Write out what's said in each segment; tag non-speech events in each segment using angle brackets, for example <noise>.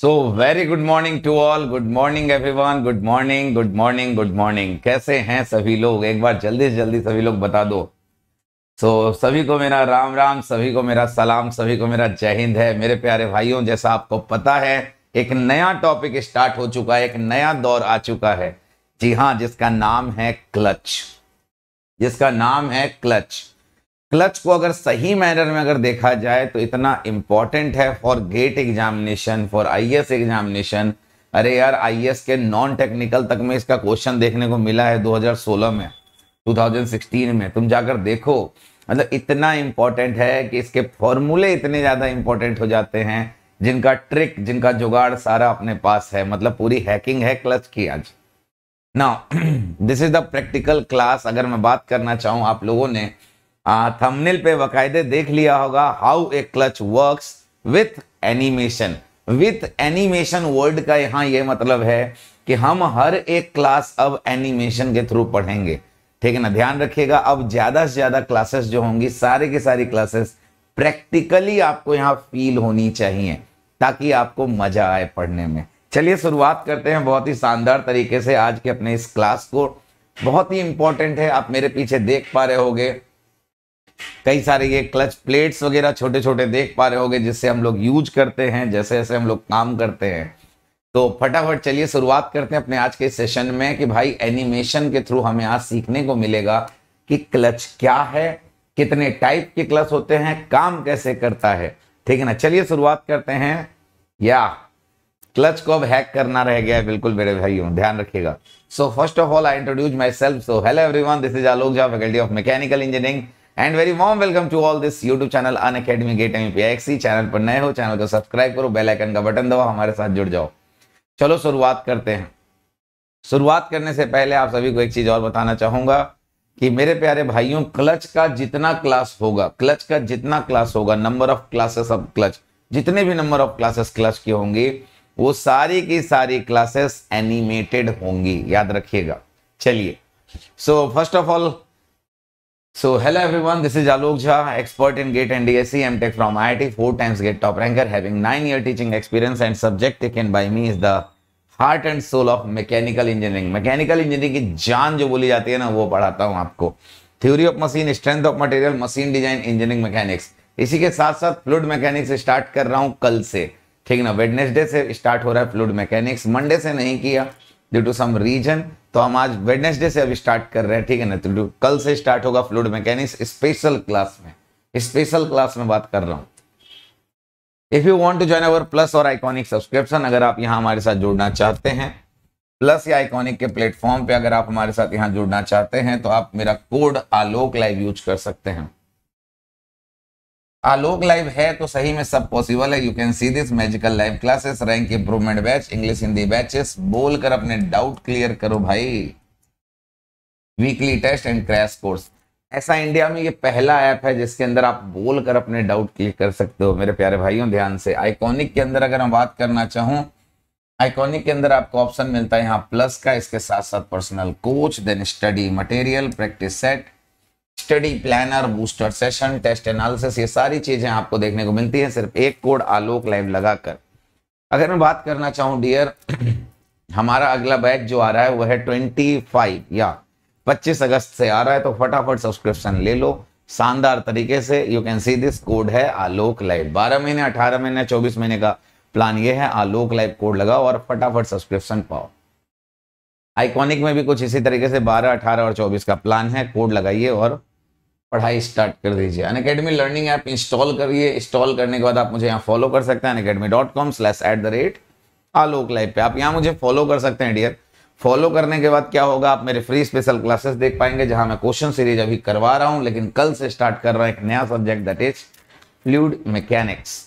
so very good morning to all good morning everyone good morning good morning good morning कैसे हैं सभी लोग एक बार जल्दी से जल्दी सभी लोग बता दो सो so, सभी को मेरा राम राम सभी को मेरा सलाम सभी को मेरा जय हिंद है मेरे प्यारे भाइयों जैसा आपको पता है एक नया टॉपिक स्टार्ट हो चुका है एक नया दौर आ चुका है जी हाँ जिसका नाम है क्लच जिसका नाम है क्लच क्लच को अगर सही मैनर में अगर देखा जाए तो इतना इंपॉर्टेंट है for GATE examination for IAS examination अरे यार आईएएस के नॉन टेक्निकल तक में इसका क्वेश्चन देखने को मिला है 2016 में 2016 में तुम जाकर देखो मतलब इतना इंपॉर्टेंट है कि इसके फॉर्मूले इतने ज़्यादा इंपॉर्टेंट हो जाते हैं जिनका ट्रिक जिनका जुगाड़ सारा अपने पास है मतलब पूरी हैकिंग है क्लच की आज ना this is the practical class अगर मैं बात करना चाहूँ आप लोगों ने थंबनेल पे बकायदे देख लिया होगा how a clutch works with animation with animation word का यहाँ यह मतलब है कि हम हर एक क्लास अब एनिमेशन के थ्रू पढ़ेंगे ठीक है ना ध्यान रखिएगा अब ज्यादा से ज्यादा क्लासेस जो होंगी सारे की सारी क्लासेस प्रैक्टिकली आपको यहाँ फील होनी चाहिए ताकि आपको मजा आए पढ़ने में चलिए शुरुआत करते हैं बहुत ही शानदार तरीके से आज के अपने इस क्लास को बहुत ही इंपॉर्टेंट है आप मेरे पीछे देख पा रहे होगे कई सारे ये क्लच प्लेट्स वगैरह छोटे छोटे देख पा रहे होंगे जिससे हम लोग यूज करते हैं जैसे जैसे हम लोग काम करते हैं तो फटाफट चलिए शुरुआत करते हैं अपने आज के सेशन में कि भाई एनिमेशन के थ्रू हमें आज सीखने को मिलेगा कि क्लच क्या है कितने टाइप के क्लच होते हैं काम कैसे करता है ठीक है ना चलिए शुरुआत करते हैं या क्लच को अब हैक करना रह गया है बिल्कुल मेरे भाइयों ध्यान रखिएगा so first of all I introduce myself so hello everyone this is Alok job faculty of mechanical engineering and very warm welcome to all this YouTube channel Unacademy GATE M P channel पर नए हो channel को subscribe करो bell icon का button दबाओ हमारे साथ जुड़ जाओ चलो शुरुआत करते हैं शुरुआत करने से पहले आप सभी को एक चीज और बताना चाहूंगा कि मेरे प्यारे भाइयों क्लच का जितना क्लास होगा क्लच का जितना क्लास होगा number of classes of clutch जितने भी नंबर ऑफ क्लासेस क्लच की होंगी वो सारी की सारी क्लासेस एनिमेटेड होंगी याद रखिएगा चलिए so first of all so So hello everyone, this is Alok Jha, expert in GATE and DSE, MTech from IIT, four times GATE top ranker, having nine year teaching experience and subject taken by me is the heart and soul of mechanical engineering mechanical engineering की जान जो बोली जाती है ना वो पढ़ाता हूँ आपको theory of machine strength of material machine design engineering mechanics इसी के साथ साथ फ्लूड मैकेनिक्स स्टार्ट कर रहा हूँ कल से ठीक ना वेडनेसडे से स्टार्ट हो रहा है फ्लूड मैकेनिक्स मंडे से नहीं किया ड्यू टू सम रीजन तो हम आज वेडनेसडे से अभी स्टार्ट कर रहे हैं ठीक है ना तो कल से स्टार्ट होगा फ्लूड मैकेनिक्स स्पेशल क्लास में स्पेशल क्लास में बात कर रहा हूँ if you want to join our plus और आइकॉनिक सब्सक्रिप्शन अगर आप यहाँ हमारे साथ जुड़ना चाहते हैं प्लस या आइकॉनिक के प्लेटफॉर्म पे अगर आप हमारे साथ यहाँ जुड़ना चाहते हैं तो आप मेरा कोड आलोक लाइव यूज कर सकते हैं आलोक लाइव है तो सही में सब पॉसिबल है you can see this magical live classes rank improvement batch English Hindi batches बोलकर अपने डाउट क्लियर करो भाई weekly test and crash course ऐसा इंडिया में ये पहला ऐप है जिसके अंदर आप बोल कर अपने डाउट क्लियर कर सकते हो मेरे प्यारे भाइयों ध्यान से आइकॉनिक के अंदर अगर हम बात करना चाहूं आइकॉनिक के अंदर आपको ऑप्शन मिलता है यहाँ प्लस का इसके साथ साथ personal coach then study material practice set study planner booster session test analysis ये सारी चीजें आपको देखने को मिलती है सिर्फ एक कोड आलोक लाइव लगाकर अगर मैं बात करना चाहूं डियर हमारा अगला बैच जो आ रहा है वह है ट्वेंटी फाइव या पच्चीस अगस्त से आ रहा है तो फटाफट सब्सक्रिप्शन ले लो शानदार तरीके से you can see this code है आलोक लाइव बारह महीने अठारह महीने चौबीस महीने का प्लान ये है आलोक लाइव कोड लगाओ और फटाफट सब्सक्रिप्शन पाओ आइकॉनिक में भी कुछ इसी तरीके से 12, 18 और 24 का प्लान है कोड लगाइए और पढ़ाई स्टार्ट कर दीजिए Unacademy learning app install करिए इंस्टॉल करने के बाद आप मुझे यहाँ फॉलो कर सकते हैं Unacademy dot com slash at the rate Alok live पे आप यहाँ मुझे फॉलो कर सकते हैं डियर फॉलो करने के बाद क्या होगा आप मेरे फ्री स्पेशल क्लासेस देख पाएंगे जहाँ मैं क्वेश्चन सीरीज अभी करवा रहा हूँ लेकिन कल से स्टार्ट कर रहा है एक नया subject that is fluid mechanics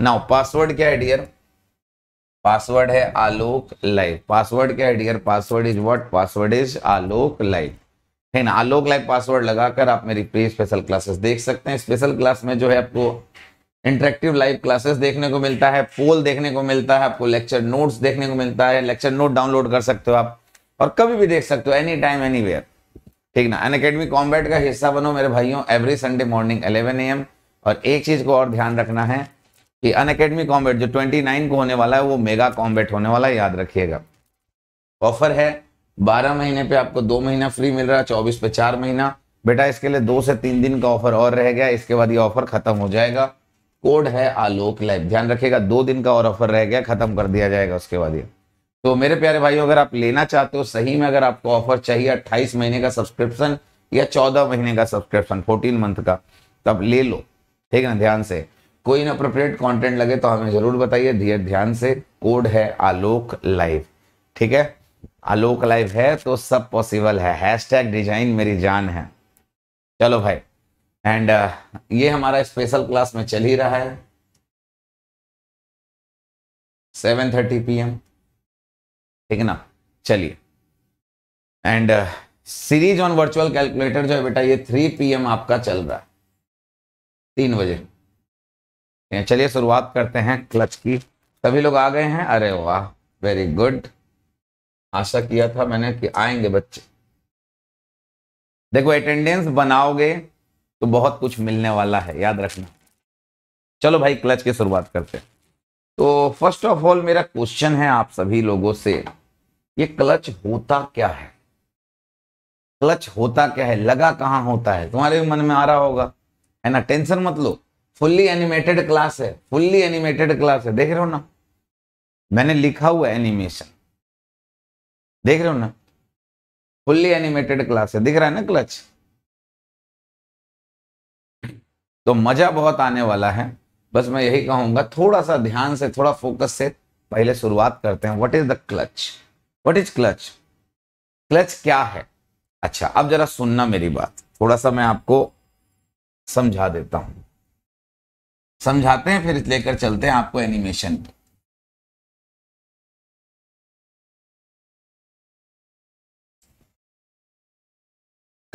now password क्या है डियर पासवर्ड है आलोक लाइव पासवर्ड क्या है dear password is what password is Alok live है ना आलोक लाइव पासवर्ड लगाकर आप मेरी प्री स्पेशल क्लासेस देख सकते हैं स्पेशल क्लास में जो है आपको इंटरेक्टिव लाइव क्लासेस देखने को मिलता है पोल देखने को मिलता है आपको लेक्चर नोट्स देखने को मिलता है लेक्चर नोट डाउनलोड कर सकते हो आप और कभी भी देख सकते हो एनी टाइम एनी ठीक ना अन अकेडमी कॉम्बैट का हिस्सा बनो मेरे भाइयों एवरी संडे मॉर्निंग 11 एम और एक चीज को और ध्यान रखना है कि अन कॉम्बेट जो 29 को होने वाला है वो मेगा कॉम्बेट होने वाला है याद रखिएगा ऑफर है बारह महीने पे आपको दो महीना फ्री मिल रहा है चौबीस पे चार महीना बेटा इसके लिए दो से तीन दिन का ऑफर और रह गया इसके बाद ये ऑफर खत्म हो जाएगा कोड है आलोक लाइव ध्यान रखिएगा दो दिन का और ऑफर रह गया खत्म कर दिया जाएगा उसके बाद ये तो मेरे प्यारे भाइयों अगर आप लेना चाहते हो सही में अगर आपको ऑफर चाहिए अट्ठाईस महीने का सब्सक्रिप्शन या चौदह महीने का सब्सक्रिप्शन फोर्टीन मंथ का तब ले लो ठीक है ना ध्यान से कोई इनअप्रोप्रिएट कंटेंट लगे तो हमें जरूर बताइए धीरे ध्यान से कोड है आलोक लाइव ठीक है आलोक लाइव है तो सब पॉसिबल है हैशटैग डिजाइन मेरी जान है चलो भाई एंड uh, ये हमारा स्पेशल क्लास में चल ही रहा है सेवन थर्टी पी ठीक है ना चलिए and series on virtual calculator जो है बेटा ये थ्री पी आपका चल रहा है तीन बजे सकते हैं चलिए शुरुआत करते हैं क्लच की सभी लोग आ गए हैं अरे वाह वेरी गुड आशा किया था मैंने कि आएंगे बच्चे देखो अटेंडेंस बनाओगे तो बहुत कुछ मिलने वाला है याद रखना चलो भाई क्लच की शुरुआत करते हैं तो फर्स्ट ऑफ ऑल मेरा क्वेश्चन है आप सभी लोगों से ये क्लच होता क्या है क्लच होता क्या है लगा कहाँ होता है तुम्हारे भी मन में आ रहा होगा है ना टेंशन मत लो फुल्ली एनिमेटेड क्लास है फुल्ली एनिमेटेड क्लास है देख रहे हो ना मैंने लिखा हुआ एनिमेशन देख रहे हो ना फुल्ली एनिमेटेड क्लास है दिख रहा है ना क्लच तो मजा बहुत आने वाला है बस मैं यही कहूंगा थोड़ा सा ध्यान से थोड़ा फोकस से पहले शुरुआत करते हैं what is the clutch what is clutch clutch क्या है अच्छा अब जरा सुनना मेरी बात थोड़ा सा मैं आपको समझा देता हूं समझाते हैं फिर लेकर चलते हैं आपको एनिमेशन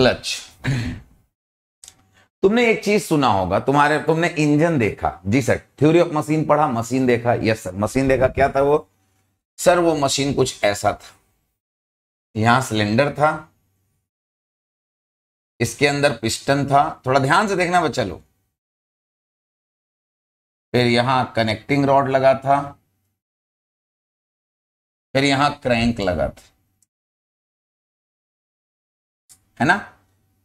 क्लच <clears throat> तुमने एक चीज सुना होगा तुम्हारे तुमने इंजन देखा जी सर थ्योरी ऑफ मशीन पढ़ा मशीन देखा यस सर मशीन देखा क्या था वो सर वो मशीन कुछ ऐसा था यहां सिलेंडर था इसके अंदर पिस्टन था थोड़ा ध्यान से देखना बच्चा लोग फिर यहां कनेक्टिंग रॉड लगा था फिर यहां क्रैंक लगा था है ना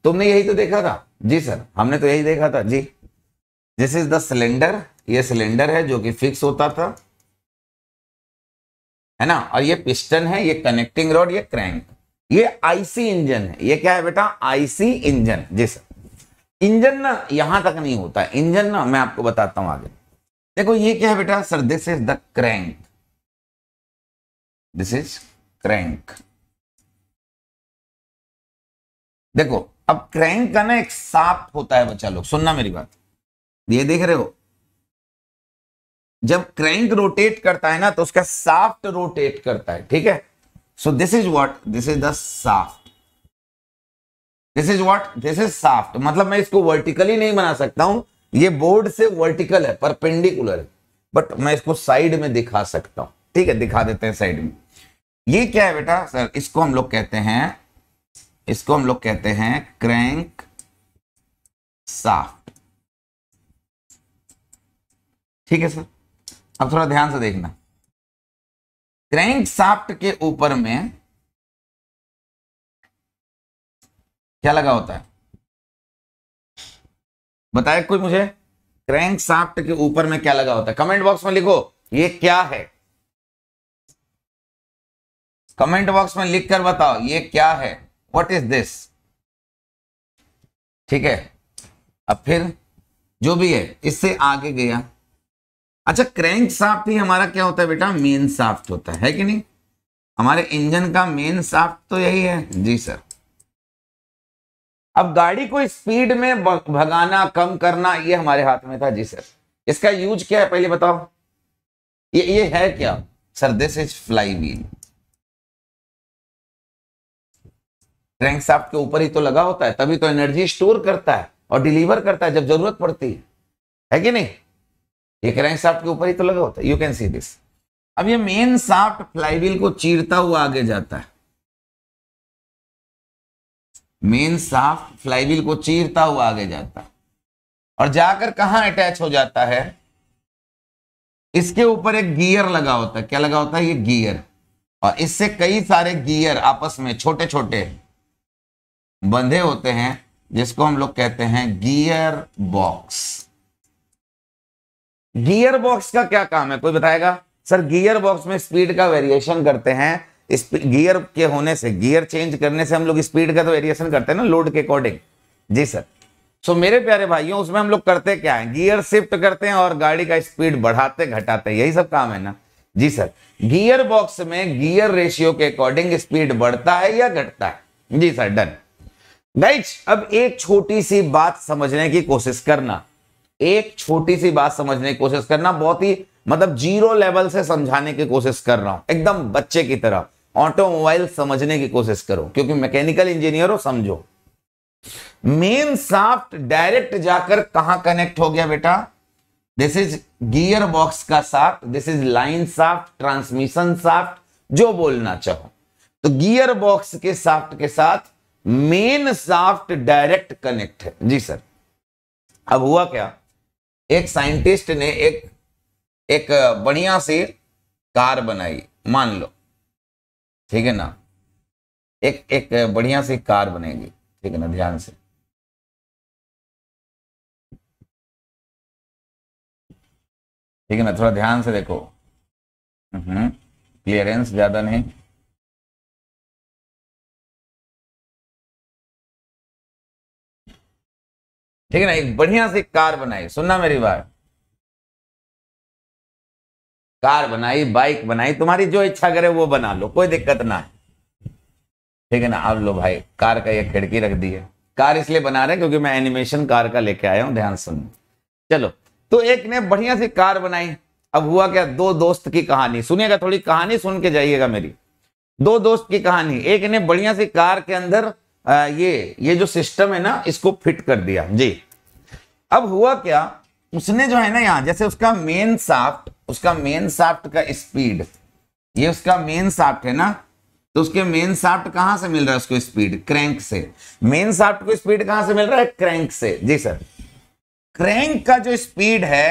तुमने यही तो देखा था जी सर हमने तो यही देखा था जी दिस इज द सिलेंडर ये सिलेंडर है जो कि फिक्स होता था है ना और ये पिस्टन है ये कनेक्टिंग रॉड ये क्रैंक ये आईसी इंजन है ये क्या है बेटा आईसी इंजन जी सर इंजन ना यहां तक नहीं होता इंजन ना मैं आपको बताता हूं आगे देखो ये क्या है बेटा sir this is the crank this is crank देखो अब क्रैंक का ना एक साफ्ट होता है बच्चा लोग सुनना मेरी बात ये देख रहे हो जब क्रैंक रोटेट करता है ना तो उसका साफ्ट रोटेट करता है ठीक है so this is what this is the shaft this is what this is shaft मतलब मैं इसको वर्टिकली नहीं बना सकता हूं ये बोर्ड से वर्टिकल है परपेंडिकुलर है बट मैं इसको साइड में दिखा सकता हूं ठीक है दिखा देते हैं साइड में ये क्या है बेटा सर इसको हम लोग कहते हैं इसको हम लोग कहते हैं क्रैंक साफ्ट ठीक है सर अब थोड़ा ध्यान से देखना क्रैंक साफ्ट के ऊपर में क्या लगा होता है बताया कोई मुझे क्रैंक साफ्ट के ऊपर में क्या लगा होता है कमेंट बॉक्स में लिखो ये क्या है कमेंट बॉक्स में लिख कर बताओ ये क्या है वट इज दिस ठीक है अब फिर जो भी है इससे आगे गया अच्छा क्रैंक साफ्ट ही हमारा क्या होता है बेटा मेन साफ्ट होता है, है कि नहीं हमारे इंजन का मेन साफ्ट तो यही है जी सर अब गाड़ी को स्पीड में भगाना कम करना ये हमारे हाथ में था जी सर इसका यूज क्या है पहले बताओ ये ये है क्या sir this is flywheel crankshaft के ऊपर ही तो लगा होता है तभी तो एनर्जी स्टोर करता है और डिलीवर करता है जब जरूरत पड़ती है है कि नहीं ये क्रैंक साफ्ट के ऊपर ही तो लगा होता है यू कैन सी दिस अब ये मेन साफ्ट फ्लाईव्हील को चीरता हुआ आगे जाता है मेन साफ फ्लाईवील को चीरता हुआ आगे जाता और जाकर कहा अटैच हो जाता है इसके ऊपर एक गियर लगा होता है क्या लगा होता है ये गियर और इससे कई सारे गियर आपस में छोटे छोटे बंधे होते हैं जिसको हम लोग कहते हैं गियर बॉक्स गियर बॉक्स का क्या काम है कोई बताएगा सर गियर बॉक्स में स्पीड का वेरिएशन करते हैं गियर के होने से गियर चेंज करने से हम लोग स्पीड का तो वेरिएशन करते हैं ना लोड के अकॉर्डिंग जी सर सो so, मेरे प्यारे भाइयों उसमें हम लोग करते क्या है गियर शिफ्ट करते हैं और गाड़ी का स्पीड बढ़ाते घटाते यही सब काम है ना जी सर गियर बॉक्स में गियर रेशियो के अकॉर्डिंग स्पीड बढ़ता है या घटता है जी सर डन गाइज अब एक छोटी सी बात समझने की कोशिश करना एक छोटी सी बात समझने की कोशिश करना बहुत ही मतलब जीरो लेवल से समझाने की कोशिश कर रहा हूं एकदम बच्चे की तरह ऑटोमोबाइल समझने की कोशिश करो क्योंकि मैकेनिकल इंजीनियर हो समझो मेन साफ्ट डायरेक्ट जाकर कहां कनेक्ट हो गया बेटा दिस इज गियर बॉक्स का shaft this is line shaft transmission shaft जो बोलना चाहो तो गियर बॉक्स के साफ्ट के साथ मेन साफ्ट डायरेक्ट कनेक्ट है जी सर अब हुआ क्या एक साइंटिस्ट ने एक एक बढ़िया सी कार बनाई मान लो ठीक है ना एक एक बढ़िया सी कार बनेगी ठीक है ना ध्यान से ठीक है ना थोड़ा ध्यान से देखो हम्म, क्लियरेंस ज्यादा नहीं ठीक है ना एक बढ़िया सी कार बनाई सुनना मेरी बात कार बनाई बाइक बनाई तुम्हारी जो इच्छा करे वो बना लो कोई दिक्कत ना है ठीक है ना अब लो भाई कार का ये खिड़की रख दी है कार इसलिए बना रहे क्योंकि मैं एनिमेशन कार का लेके आया हूं ध्यान सुन चलो तो एक ने बढ़िया सी कार बनाई अब हुआ क्या दो दोस्त की कहानी सुनिएगा थोड़ी कहानी सुन के जाइएगा मेरी दो दोस्त की कहानी एक ने बढ़िया सी कार के अंदर आ, ये ये जो सिस्टम है ना इसको फिट कर दिया जी अब हुआ क्या उसने जो है ना यहाँ जैसे उसका मेन साफ्ट उसका मेन साफ्ट का स्पीड ये उसका मेन साफ्ट है ना तो उसके मेन साफ्ट कहां से मिल रहा है उसको स्पीड क्रैंक से मेन साफ्ट को स्पीड कहां से मिल रहा है क्रैंक से जी सर क्रैंक का जो स्पीड है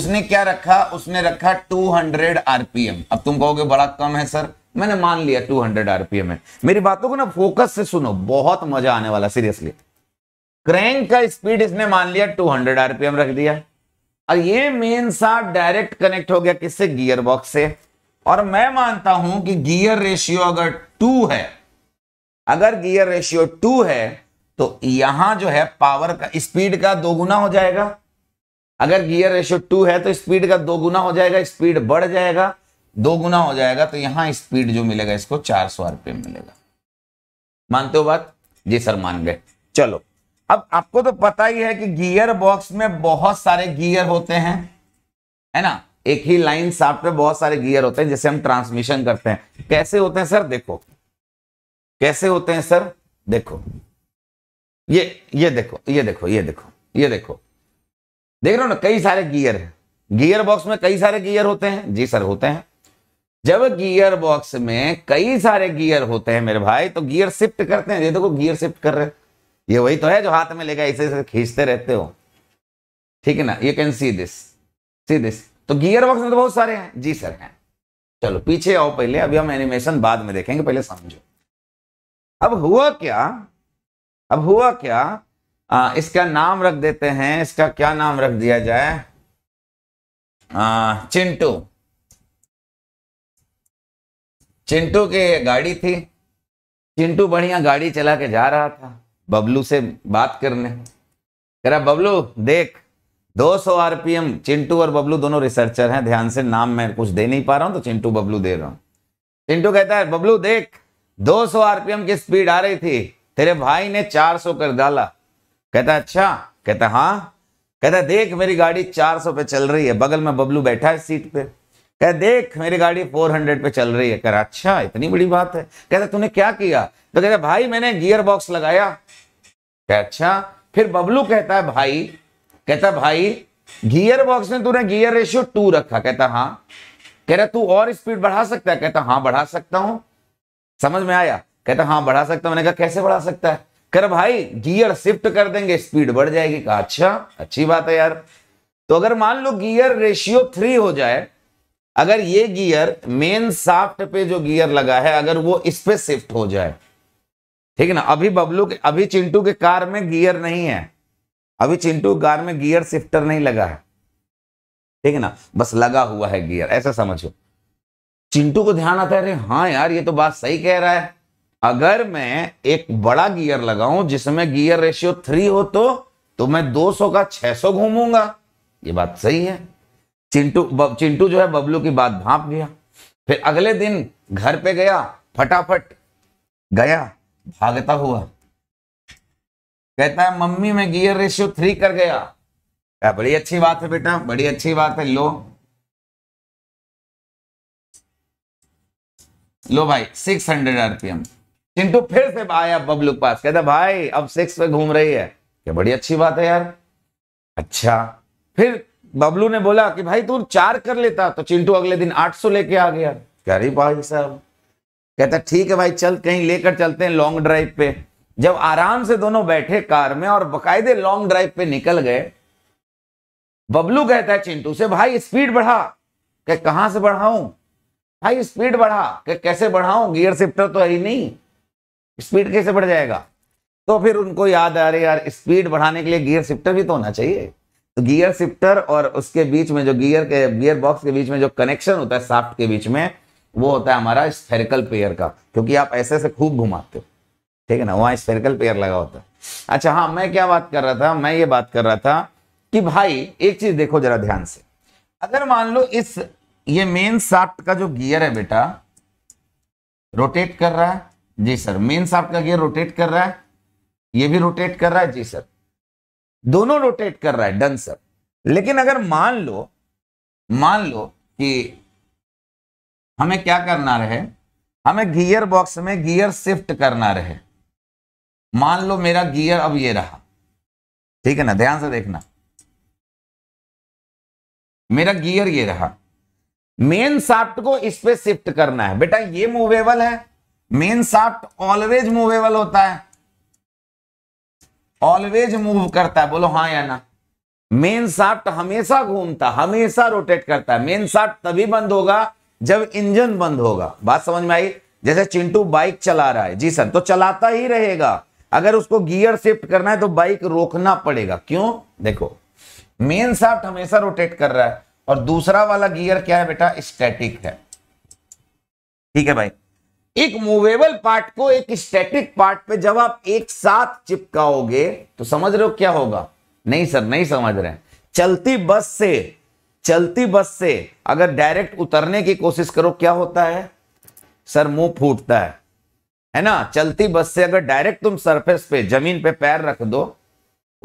उसने क्या रखा उसने रखा 200 आरपीएम अब तुम कहोगे बड़ा कम है सर मैंने मान लिया 200 आरपीएम है मेरी बातों को ना फोकस से सुनो बहुत मजा आने वाला सीरियसली क्रैंक का स्पीड इसने मान लिया 200 आरपीएम रख दिया और ये मेन साथ डायरेक्ट कनेक्ट हो गया किससे गियर बॉक्स से और मैं मानता हूं कि गियर रेशियो अगर टू है अगर गियर रेशियो टू है तो यहां जो है पावर का स्पीड का दोगुना हो जाएगा अगर गियर रेशियो टू है तो स्पीड का दोगुना हो जाएगा स्पीड बढ़ जाएगा दोगुना हो जाएगा तो यहां स्पीड जो मिलेगा इसको चार सौ मिलेगा मानते हो बात जी सर मान गए चलो अब आपको तो पता ही है कि गियर बॉक्स में बहुत सारे गियर होते हैं है ना एक ही लाइन साफ में बहुत सारे गियर होते हैं जैसे हम ट्रांसमिशन करते हैं कैसे होते हैं सर देखो कैसे होते हैं सर देखो ये ये देखो ये देखो ये देखो ये देखो देख रहे हो ना कई सारे गियर है गियर बॉक्स में कई सारे गियर होते हैं जी सर होते हैं जब गियर बॉक्स में कई सारे गियर होते हैं मेरे भाई तो गियर शिफ्ट करते हैं ये देखो गियर शिफ्ट कर रहे हैं ये वही तो है जो हाथ में लेकर ऐसे ऐसे खींचते रहते हो ठीक है ना you can see this see this तो गियर बॉक्स में तो बहुत सारे हैं जी सर हैं चलो पीछे आओ पहले अभी हम एनिमेशन बाद में देखेंगे पहले समझो अब हुआ क्या अब हुआ क्या आ, इसका नाम रख देते हैं इसका क्या नाम रख दिया जाए आ, चिंटू चिंटू की गाड़ी थी चिंटू बढ़िया गाड़ी चला के जा रहा था बबलू से बात करने कह रहा बबलू देख 200 आरपीएम चिंटू और बबलू दोनों रिसर्चर हैं ध्यान से नाम मैं कुछ दे नहीं पा रहा हूं तो चिंटू बबलू दे रहा हूं चिंटू कहता है बबलू देख 200 आरपीएम की स्पीड आ रही थी तेरे भाई ने 400 कर डाला कहता अच्छा कहता हाँ कहता देख मेरी गाड़ी 400 पे चल रही है बगल में बबलू बैठा है सीट पे कह देख मेरी गाड़ी 400 पे चल रही है कह अच्छा इतनी बड़ी बात है कहता तूने क्या किया तो कहता भाई मैंने गियर बॉक्स लगाया कह अच्छा फिर बबलू कहता है भाई कहता भाई गियर बॉक्स में तूने गियर रेशियो टू रखा कहता हाँ कह रहा तू और स्पीड बढ़ा सकता है कहता हाँ बढ़ा सकता हूं समझ में आया कहता हाँ बढ़ा सकता मैंने कहा कैसे बढ़ा सकता है कर भाई गियर शिफ्ट कर देंगे स्पीड बढ़ जाएगी कहा अच्छा अच्छी बात है यार तो अगर मान लो गियर रेशियो थ्री हो जाए अगर ये गियर मेन साफ्ट पे जो गियर लगा है अगर वो इस पे शिफ्ट हो जाए ठीक है ना अभी बबलू के अभी चिंटू के कार में गियर नहीं है अभी चिंटू कार में गियर शिफ्टर नहीं लगा है ठीक है ना बस लगा हुआ है गियर ऐसा समझो चिंटू को ध्यान आता है अरे हाँ यार ये तो बात सही कह रहा है अगर मैं एक बड़ा गियर लगाऊं जिसमें गियर रेशियो थ्री हो तो तो मैं 200 का 600 घूमूंगा ये बात सही है चिंटू चिंटू जो है बबलू की बात भाप गया फिर अगले दिन घर पे गया फटाफट गया भागता हुआ कहता है मम्मी मैं गियर रेशियो थ्री कर गया बड़ी अच्छी बात है बेटा बड़ी अच्छी बात है लो लो भाई सिक्स हंड्रेड आरपीएम चिंटू फिर से आया बबलू पास कहता भाई अब सिक्स पे घूम रही है क्या बड़ी अच्छी बात है यार अच्छा फिर बबलू ने बोला कि भाई तू चार कर लेता तो चिंटू अगले दिन आठ सौ लेके आ गया अरे भाई साहब कहता ठीक है भाई चल कहीं लेकर चलते हैं लॉन्ग ड्राइव पे जब आराम से दोनों बैठे कार में और बकायदे लॉन्ग ड्राइव पे निकल गए बबलू कहता है चिंटू से भाई स्पीड बढ़ा कह कहां से बढ़ाऊं भाई स्पीड बढ़ा कह कैसे बढ़ाऊं गियर शिफ्टर तो है ही नहीं स्पीड कैसे बढ़ जाएगा तो फिर उनको याद आ रही यार स्पीड बढ़ाने के लिए गियर शिफ्टर भी तो होना चाहिए तो गियर शिफ्टर और उसके बीच में जो गियर के गियर बॉक्स के बीच में जो कनेक्शन होता है साफ्ट के बीच में वो होता है हमारा स्फेरिकल पेयर का क्योंकि आप ऐसे ऐसे खूब घुमाते हो ठीक है ना वहां स्फेरिकल पेयर लगा होता है अच्छा हाँ मैं क्या बात कर रहा था मैं ये बात कर रहा था कि भाई एक चीज देखो जरा ध्यान से अगर मान लो इस ये मेन साफ्ट का जो गियर है बेटा रोटेट कर रहा है जी सर मेन साफ्ट का गियर रोटेट कर रहा है ये भी रोटेट कर रहा है जी सर दोनों रोटेट कर रहा है डन सर लेकिन अगर मान लो मान लो कि हमें क्या करना रहे हमें गियर बॉक्स में गियर शिफ्ट करना रहे मान लो मेरा गियर अब ये रहा ठीक है ना ध्यान से देखना मेरा गियर ये रहा मेन साफ्ट को इस पर शिफ्ट करना है बेटा ये मूवेबल है मेन साफ्ट ऑलवेज मूवेबल होता है ऑलवेज मूव करता है बोलो हाँ या ना मेन शाफ्ट हमेशा घूमता हमेशा रोटेट करता है मेन शाफ्ट तभी बंद होगा जब इंजन बंद होगा बात समझ में आई जैसे चिंटू बाइक चला रहा है जी सर तो चलाता ही रहेगा अगर उसको गियर शिफ्ट करना है तो बाइक रोकना पड़ेगा क्यों देखो मेन शाफ्ट हमेशा रोटेट कर रहा है और दूसरा वाला गियर क्या है बेटा स्टैटिक है ठीक है भाई एक मूवेबल पार्ट को एक स्टैटिक पार्ट पे जब आप एक साथ चिपकाओगे तो समझ रहे हो क्या होगा नहीं सर नहीं समझ रहे चलती बस से चलती बस से अगर डायरेक्ट उतरने की कोशिश करो क्या होता है सर मुंह फूटता है है ना चलती बस से अगर डायरेक्ट तुम सरफेस पे जमीन पे पैर रख दो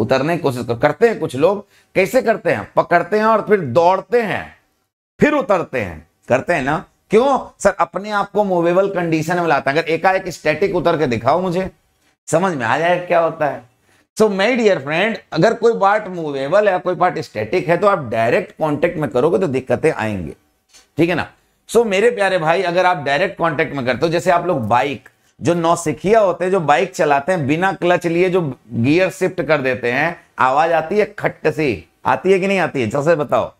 उतरने की कोशिश करो करते हैं कुछ लोग कैसे करते हैं पकड़ते हैं और फिर दौड़ते हैं फिर उतरते हैं करते हैं ना क्यों सर अपने आप को मूवेबल कंडीशन में लाता है अगर एकाएक स्टैटिक उतर के दिखाओ मुझे समझ में आ जाएगा क्या होता है सो माय डियर फ्रेंड अगर कोई पार्ट मूवेबल है कोई पार्ट स्टैटिक है तो आप डायरेक्ट कांटेक्ट में करोगे तो दिक्कतें आएंगे ठीक है ना सो so, मेरे प्यारे भाई अगर आप डायरेक्ट कॉन्टेक्ट में करते हो जैसे आप लोग बाइक जो नौसिखिया होते हैं जो बाइक चलाते हैं बिना क्लच लिए जो गियर शिफ्ट कर देते हैं आवाज आती है खट्ट सी आती है कि नहीं आती है जैसे बताओ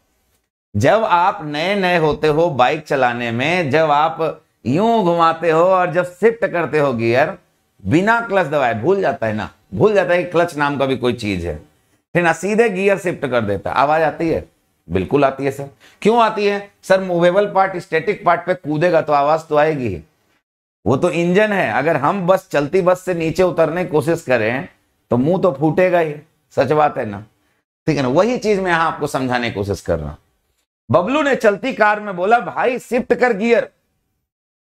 जब आप नए नए होते हो बाइक चलाने में जब आप यूं घुमाते हो और जब शिफ्ट करते हो गियर बिना क्लच दबाए भूल जाता है ना भूल जाता है कि क्लच नाम का भी कोई चीज है फिर ना सीधे गियर शिफ्ट कर देता आवाज आती है बिल्कुल आती है सर क्यों आती है sir movable part static part पे कूदेगा तो आवाज तो आएगी ही वो तो इंजन है अगर हम बस चलती बस से नीचे उतरने की कोशिश करें तो मुंह तो फूटेगा ही सच बात है ना ठीक है ना वही चीज मैं यहां आपको समझाने की कोशिश कर रहा हूं बबलू ने चलती कार में बोला भाई शिफ्ट कर गियर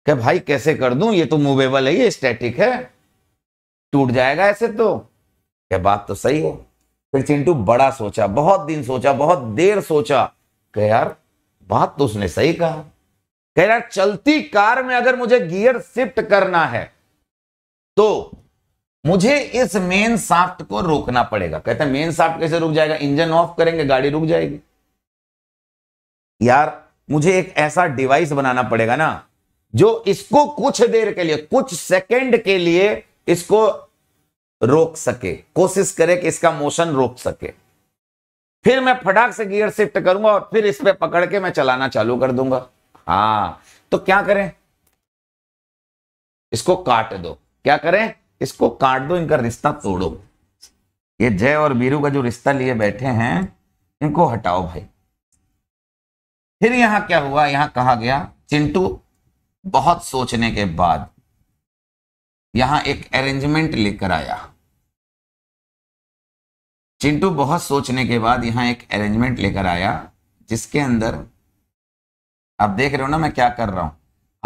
क्या भाई कैसे कर दूं ये तो मूवेबल है ये स्टैटिक है टूट जाएगा ऐसे तो क्या बात तो सही है फिर चिंटू बड़ा सोचा बहुत दिन सोचा बहुत देर सोचा कह यार बात तो उसने सही कहा कह यार चलती कार में अगर मुझे गियर शिफ्ट करना है तो मुझे इस मेन साफ्ट को रोकना पड़ेगा कहते मेन साफ्ट कैसे रुक जाएगा इंजन ऑफ करेंगे गाड़ी रुक जाएगी यार मुझे एक ऐसा डिवाइस बनाना पड़ेगा ना जो इसको कुछ देर के लिए कुछ सेकंड के लिए इसको रोक सके कोशिश करे कि इसका मोशन रोक सके फिर मैं फटाक से गियर शिफ्ट करूंगा और फिर इस पर पकड़ के मैं चलाना चालू कर दूंगा हाँ तो क्या करें इसको काट दो क्या करें इसको काट दो इनका रिश्ता तोड़ो ये जय और बीरू का जो रिश्ता लिए बैठे हैं इनको हटाओ भाई फिर यहां क्या हुआ यहां कहा गया चिंटू बहुत सोचने के बाद यहां एक अरेंजमेंट लेकर आया चिंटू बहुत सोचने के बाद यहां एक अरेंजमेंट लेकर आया जिसके अंदर आप देख रहे हो ना मैं क्या कर रहा हूं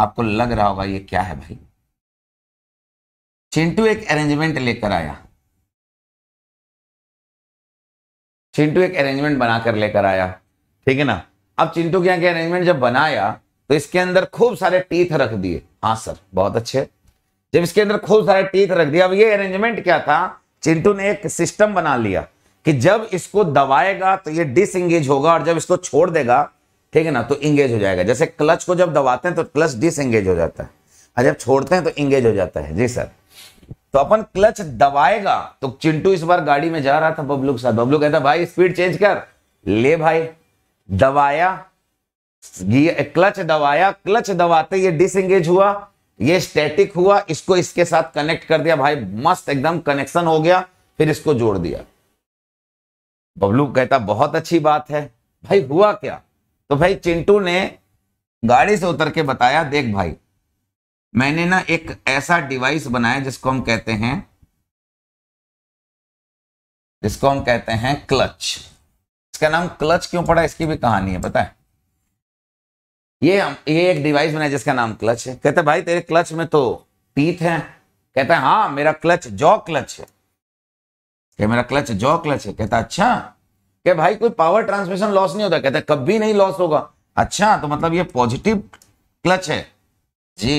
आपको लग रहा होगा ये क्या है भाई चिंटू एक अरेंजमेंट लेकर आया चिंटू एक अरेंजमेंट बनाकर लेकर आया ठीक है ना अब चिंटू के यहाँ के अरेंजमेंट जब बनाया तो इसके अंदर खूब सारे टीथ रख दिए हाँ सर बहुत अच्छे जब इसके अंदर खूब सारे टीथ रख दिया अब ये अरेंजमेंट क्या था चिंटू ने एक सिस्टम बना लिया कि जब इसको दबाएगा तो ये डिसंगेज होगा और जब इसको छोड़ देगा ठीक है ना तो इंगेज हो जाएगा जैसे क्लच को जब दबाते हैं तो क्लच डिसंगेज हो जाता है और जब छोड़ते हैं तो इंगेज हो जाता है जी सर तो अपन क्लच दबाएगा तो चिंटू इस बार गाड़ी में जा रहा था बबलू के साथ बबलू कहता भाई स्पीड चेंज कर ले भाई दबाया क्लच दबाया क्लच दबाते ये डिसंगेज हुआ ये स्टैटिक हुआ इसको इसके साथ कनेक्ट कर दिया भाई मस्त एकदम कनेक्शन हो गया फिर इसको जोड़ दिया बबलू कहता बहुत अच्छी बात है भाई हुआ क्या तो भाई चिंटू ने गाड़ी से उतर के बताया देख भाई मैंने ना एक ऐसा डिवाइस बनाया जिसको हम कहते हैं जिसको हम कहते हैं क्लच इसका नाम क्लच क्यों पड़ा इसकी भी कहानी है पता है ये हम ये एक डिवाइस बनाया जिसका नाम क्लच है कहते भाई तेरे क्लच में तो टीथ है कहते हैं हाँ मेरा क्लच जॉ क्लच है क्या मेरा क्लच जॉ क्लच है कहता अच्छा क्या भाई कोई पावर ट्रांसमिशन लॉस नहीं होता कहता कभी नहीं लॉस होगा अच्छा तो मतलब ये पॉजिटिव क्लच है जी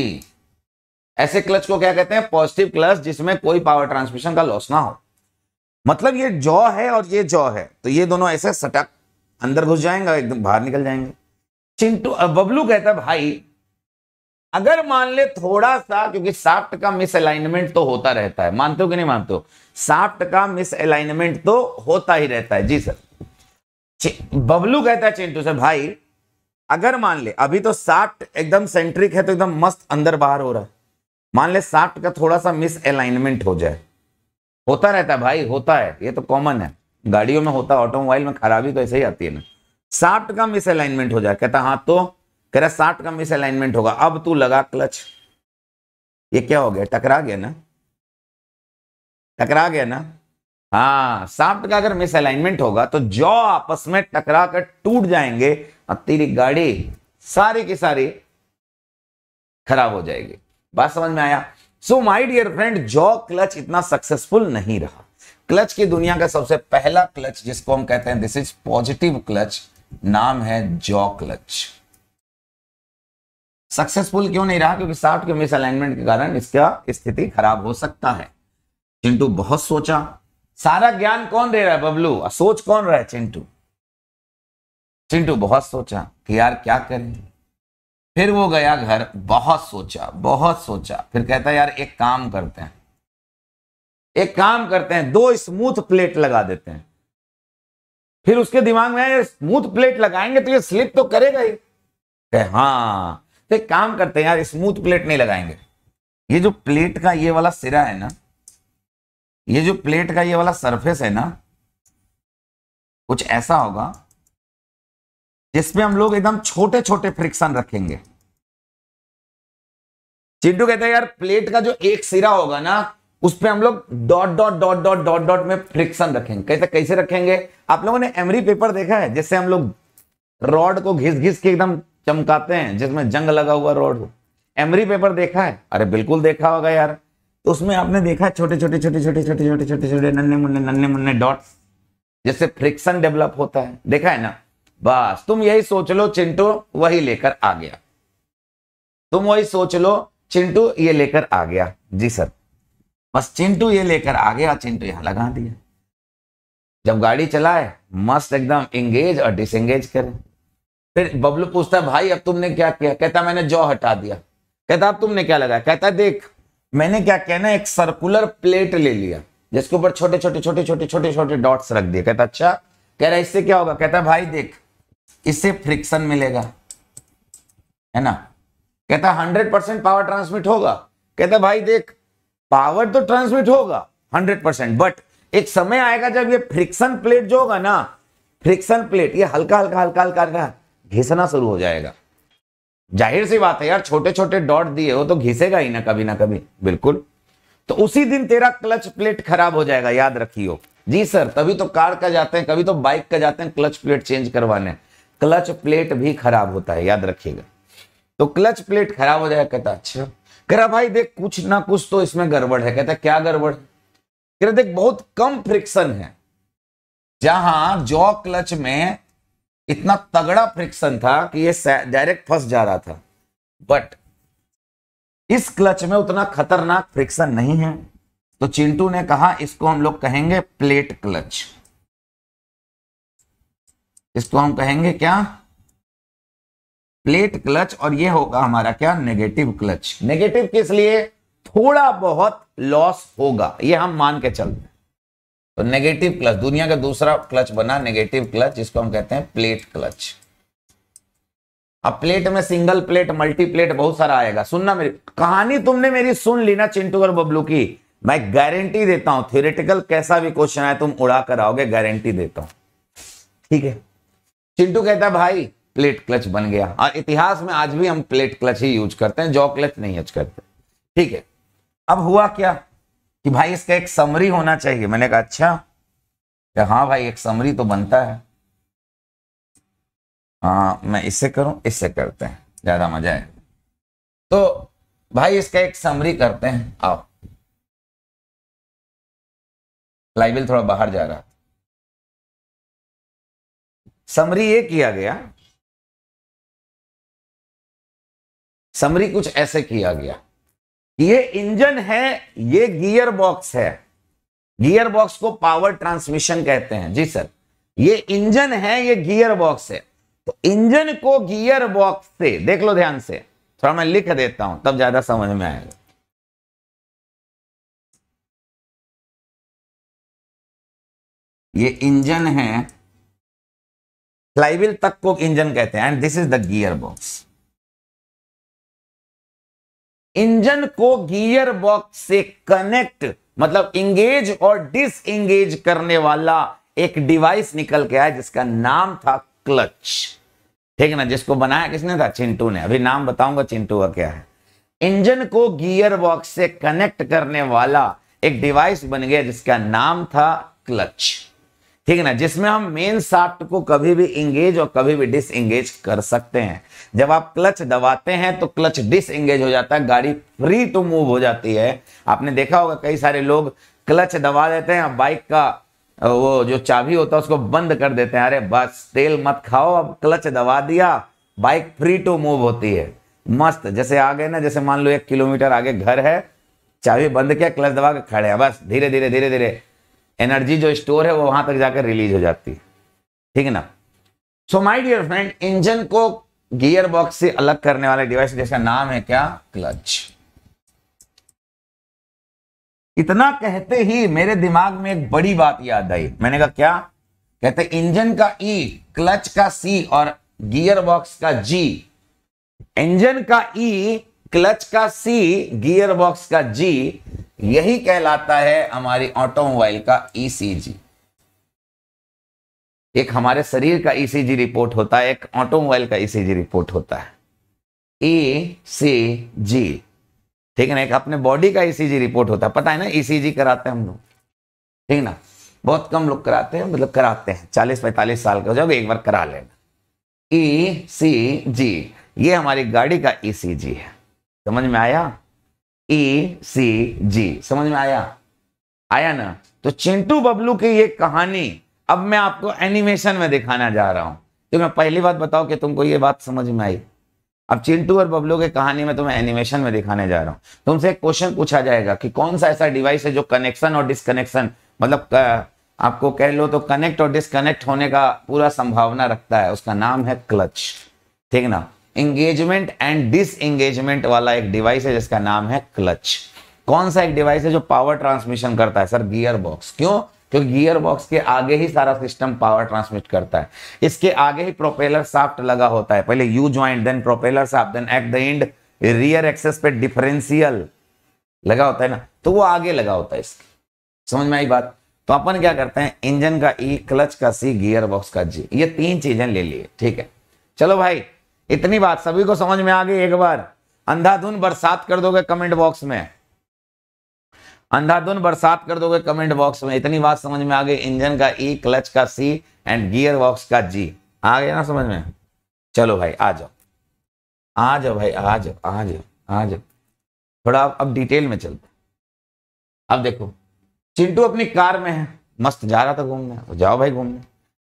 ऐसे क्लच को क्या कहते हैं पॉजिटिव क्लच जिसमें कोई पावर ट्रांसमिशन का लॉस ना हो मतलब ये जॉ है और ये जॉ है तो ये दोनों ऐसे सटक अंदर घुस जाएंगे एकदम बाहर निकल जाएंगे चिंटू बबलू कहता भाई अगर मान ले थोड़ा सा क्योंकि साफ्ट का मिस अलाइनमेंट तो होता रहता है मानते हो कि नहीं मानते हो साफ्ट का मिस अलाइनमेंट तो होता ही रहता है जी सर बबलू कहता है चिंटू सर भाई अगर मान ले अभी तो साफ्ट एकदम सेंट्रिक है तो एकदम मस्त अंदर बाहर हो रहा है मान ले साफ्ट का थोड़ा सा मिस अलाइनमेंट हो जाए होता रहता है भाई होता है ये तो कॉमन है गाड़ियों में होता है ऑटोमोबाइल में खराबी तो ऐसे ही आती है ना साठ का मिस अलाइनमेंट हो जाए कहता हाँ तो कह रहा साठ का मिस अलाइनमेंट होगा अब तू लगा क्लच ये क्या हो गया टकरा गया ना टकरा गया ना हाँ साफ्ट का अगर मिस अलाइनमेंट होगा तो जो आपस में टकरा कर टूट जाएंगे अब तेरी गाड़ी सारी की सारी खराब हो जाएगी बात समझ में आया so my dear friend jaw clutch इतना सक्सेसफुल नहीं रहा क्लच की दुनिया का सबसे पहला क्लच जिसको हम कहते हैं दिस इज पॉजिटिव क्लच नाम है जॉ क्लच सक्सेसफुल क्यों नहीं रहा क्योंकि साफ के मिस अलाइनमेंट के कारण इसका स्थिति खराब हो सकता है चिंटू बहुत सोचा सारा ज्ञान कौन दे रहा है बबलू सोच कौन रहा है चिंटू चिंटू बहुत सोचा कि यार क्या करें फिर वो गया घर बहुत सोचा बहुत सोचा फिर कहता यार एक काम करते हैं एक काम करते हैं दो स्मूथ प्लेट लगा देते हैं फिर उसके दिमाग में आया स्मूथ प्लेट लगाएंगे तो ये स्लिप तो करेगा ही कह हाँ तो एक काम करते हैं यार स्मूथ प्लेट नहीं लगाएंगे ये जो प्लेट का ये वाला सिरा है ना ये जो प्लेट का ये वाला सरफेस है ना कुछ ऐसा होगा जिसमें हम लोग एकदम छोटे छोटे फ्रिक्शन रखेंगे चिंटू कहते हैं यार प्लेट का जो एक सिरा होगा ना उस पर हम लोग dot dot dot dot dot dot में फ्रिक्शन रखेंगे कैसे कैसे रखेंगे आप लोगों ने एमरी पेपर देखा है जिससे हम लोग रॉड को घिस घिस के एकदम चमकाते हैं जिसमें जंग लगा हुआ रॉड एमरी पेपर देखा है अरे बिल्कुल देखा होगा यार तो उसमें आपने देखा है छोटे छोटे छोटे छोटे छोटे छोटे छोटे छोटे नन्हे मुन्ने नन्हे मुन्ने डॉट्स जिससे फ्रिक्शन डेवलप होता है देखा है ना बस तुम यही सोच लो चिंटू वही लेकर आ गया तुम वही सोच लो चिंटू ये लेकर आ गया जी सर बस चिंटू ये लेकर आ गया चिंटू यहां लगा दिया जब गाड़ी चलाए मस्त एकदम एंगेज और डिसंगेज करे फिर बबलू पूछता भाई अब तुमने क्या किया कहता मैंने जौ हटा दिया कहता अब तुमने क्या लगाया कहता देख मैंने क्या किया ना एक सर्कुलर प्लेट ले लिया जिसके ऊपर छोटे छोटे छोटे छोटे छोटे छोटे डॉट्स रख दिए कहता अच्छा कह रहा इससे क्या होगा कहता भाई देख इससे फ्रिक्शन मिलेगा है ना कहता हंड्रेड परसेंट पावर ट्रांसमिट होगा कहता भाई देख पावर तो ट्रांसमिट होगा हंड्रेड परसेंट बट एक समय आएगा जब ये फ्रिक्शन प्लेट जो होगा ना फ्रिक्शन प्लेट ये हल्का हल्का हल्का हल्का हल्का घिसना शुरू हो जाएगा जाहिर सी बात है यार छोटे छोटे डॉट दिए हो तो घिसेगा ही ना कभी ना कभी बिल्कुल तो उसी दिन तेरा क्लच प्लेट खराब हो जाएगा याद रखियो जी सर तभी तो कार का जाते हैं कभी तो बाइक का जाते हैं क्लच प्लेट चेंज करवाने क्लच प्लेट भी खराब होता है याद रखिएगा तो क्लच प्लेट खराब हो जाएगा कहता अच्छा कह रहा भाई देख कुछ ना कुछ तो इसमें गड़बड़ है कहता क्या गड़बड़ है कह रहा देख बहुत कम फ्रिक्शन है जहां जॉ क्लच में इतना तगड़ा फ्रिक्शन था कि ये डायरेक्ट फंस जा रहा था बट इस क्लच में उतना खतरनाक फ्रिक्शन नहीं है तो चिंटू ने कहा इसको हम लोग कहेंगे प्लेट क्लच इसको हम कहेंगे क्या प्लेट क्लच और ये होगा हमारा क्या नेगेटिव क्लच नेगेटिव किस लिए थोड़ा बहुत लॉस होगा ये हम मान के चलते हैं तो नेगेटिव क्लच दुनिया का दूसरा क्लच बना नेगेटिव क्लच जिसको हम कहते हैं प्लेट क्लच अब प्लेट में सिंगल प्लेट मल्टी प्लेट बहुत सारा आएगा सुनना मेरी कहानी तुमने मेरी सुन ली ना चिंटू और बबलू की मैं गारंटी देता हूं थियोरेटिकल कैसा भी क्वेश्चन आए तुम उड़ा कर आओगे गारंटी देता हूं ठीक है चिंटू कहता भाई प्लेट क्लच बन गया और इतिहास में आज भी हम प्लेट क्लच ही यूज करते हैं जॉ क्लच नहीं यूज करते ठीक है अब हुआ क्या कि भाई इसका एक समरी होना चाहिए मैंने कहा अच्छा तो हाँ भाई एक समरी तो बनता है हाँ मैं इससे करूं इससे करते हैं ज्यादा मजा है तो भाई इसका एक समरी करते हैं आओ लाइबिल थोड़ा बाहर जा रहा समरी ये किया गया समरी कुछ ऐसे किया गया ये इंजन है ये गियर बॉक्स है गियर बॉक्स को पावर ट्रांसमिशन कहते हैं जी सर ये इंजन है ये गियर बॉक्स है तो इंजन को गियर बॉक्स से देख लो ध्यान से थोड़ा मैं लिख देता हूं तब ज्यादा समझ में आएगा ये इंजन है फ्लाईविल तक को इंजन कहते हैं and this is the gear box engine को गियर बॉक्स से कनेक्ट मतलब इंगेज और डिस इंगेज करने वाला एक डिवाइस निकल के आया जिसका नाम था क्लच ठीक है ना जिसको बनाया किसने था चिंटू ने अभी नाम बताऊंगा चिंटू का क्या है इंजन को गियर बॉक्स से कनेक्ट करने वाला एक डिवाइस बन गया जिसका नाम था क्लच ठीक है ना जिसमें हम मेन साफ्ट को कभी भी इंगेज और कभी भी डिस इंगेज कर सकते हैं जब आप क्लच दबाते हैं तो क्लच डिस इंगेज हो जाता है गाड़ी फ्री टू मूव हो जाती है आपने देखा होगा कई सारे लोग क्लच दबा देते हैं बाइक का वो जो चाबी होता है उसको बंद कर देते हैं अरे बस तेल मत खाओ अब क्लच दबा दिया बाइक फ्री टू मूव होती है मस्त जैसे आ गए ना जैसे मान लो एक किलोमीटर आगे घर है चाबी बंद किया क्लच दबा के खड़े हैं बस धीरे धीरे धीरे धीरे एनर्जी जो स्टोर है वो वहां तक जाकर रिलीज हो जाती है ठीक है ना so my dear friend engine को गियर बॉक्स से अलग करने वाले डिवाइस जैसा नाम है क्या क्लच इतना कहते ही मेरे दिमाग में एक बड़ी बात याद आई मैंने कहा क्या कहते इंजन का ई e, क्लच का सी और गियर बॉक्स का जी इंजन का ई e क्लच का सी गियर बॉक्स का जी यही कहलाता है हमारी ऑटोमोबाइल का ईसीजी e एक हमारे शरीर का ईसीजी e रिपोर्ट होता है एक ऑटोमोबाइल का ईसीजी e रिपोर्ट होता है ई सी जी ठीक है ना एक अपने बॉडी का ईसीजी रिपोर्ट होता है पता है ना ईसीजी कराते हैं हम लोग ठीक ना बहुत कम लोग कराते हैं मतलब कराते हैं चालीस पैंतालीस साल का जब एक बार करा लेना ई सी जी ये हमारी गाड़ी का जी है समझ में आया ए से जे समझ में आया आया ना तो चिंटू बबलू की ये कहानी अब मैं आपको एनिमेशन में दिखाना जा रहा हूं तो मैं पहली बात बताओ कि तुमको ये बात समझ में आई अब चिंटू और बबलू की कहानी में तुम्हें तो एनिमेशन में दिखाने जा रहा हूं तुमसे एक क्वेश्चन पूछा जाएगा कि कौन सा ऐसा डिवाइस है जो कनेक्शन और डिसकनेक्शन मतलब आपको कह लो तो कनेक्ट और डिसकनेक्ट होने का पूरा संभावना रखता है उसका नाम है क्लच ठीक ना एंगेजमेंट एंड डिसएंगेजमेंट वाला एक डिवाइस है जिसका नाम है क्लच कौन सा एक डिवाइस है जो पावर ट्रांसमिशन करता है सर गियर बॉक्स क्यों क्योंकि गियर बॉक्स के आगे ही सारा सिस्टम पावर ट्रांसमिट करता है इसके आगे ही प्रोपेलर साफ्ट लगा होता है पहले U joint then propeller shaft then at the end rear axis पे डिफरेंशियल लगा होता है ना तो वो आगे लगा होता है इसके समझ में आई बात तो अपन क्या करते हैं इंजन का ई e, क्लच का सी गियर बॉक्स का जी ये तीन चीजें ले लिए ठीक है चलो भाई इतनी बात सभी को समझ में आ गई एक बार अंधाधुन बरसात कर दोगे कमेंट बॉक्स में अंधाधुन बरसात कर दोगे कमेंट बॉक्स में इतनी बात समझ में आ गई इंजन का ई e, क्लच का सी एंड गियर बॉक्स का जी आ गया ना समझ में चलो भाई आ जाओ आ जाओ भाई आ जाओ आ जाओ आ जाओ थोड़ा अब डिटेल में चलते अब देखो चिंटू अपनी कार में है मस्त जा रहा था घूमने जाओ भाई घूमने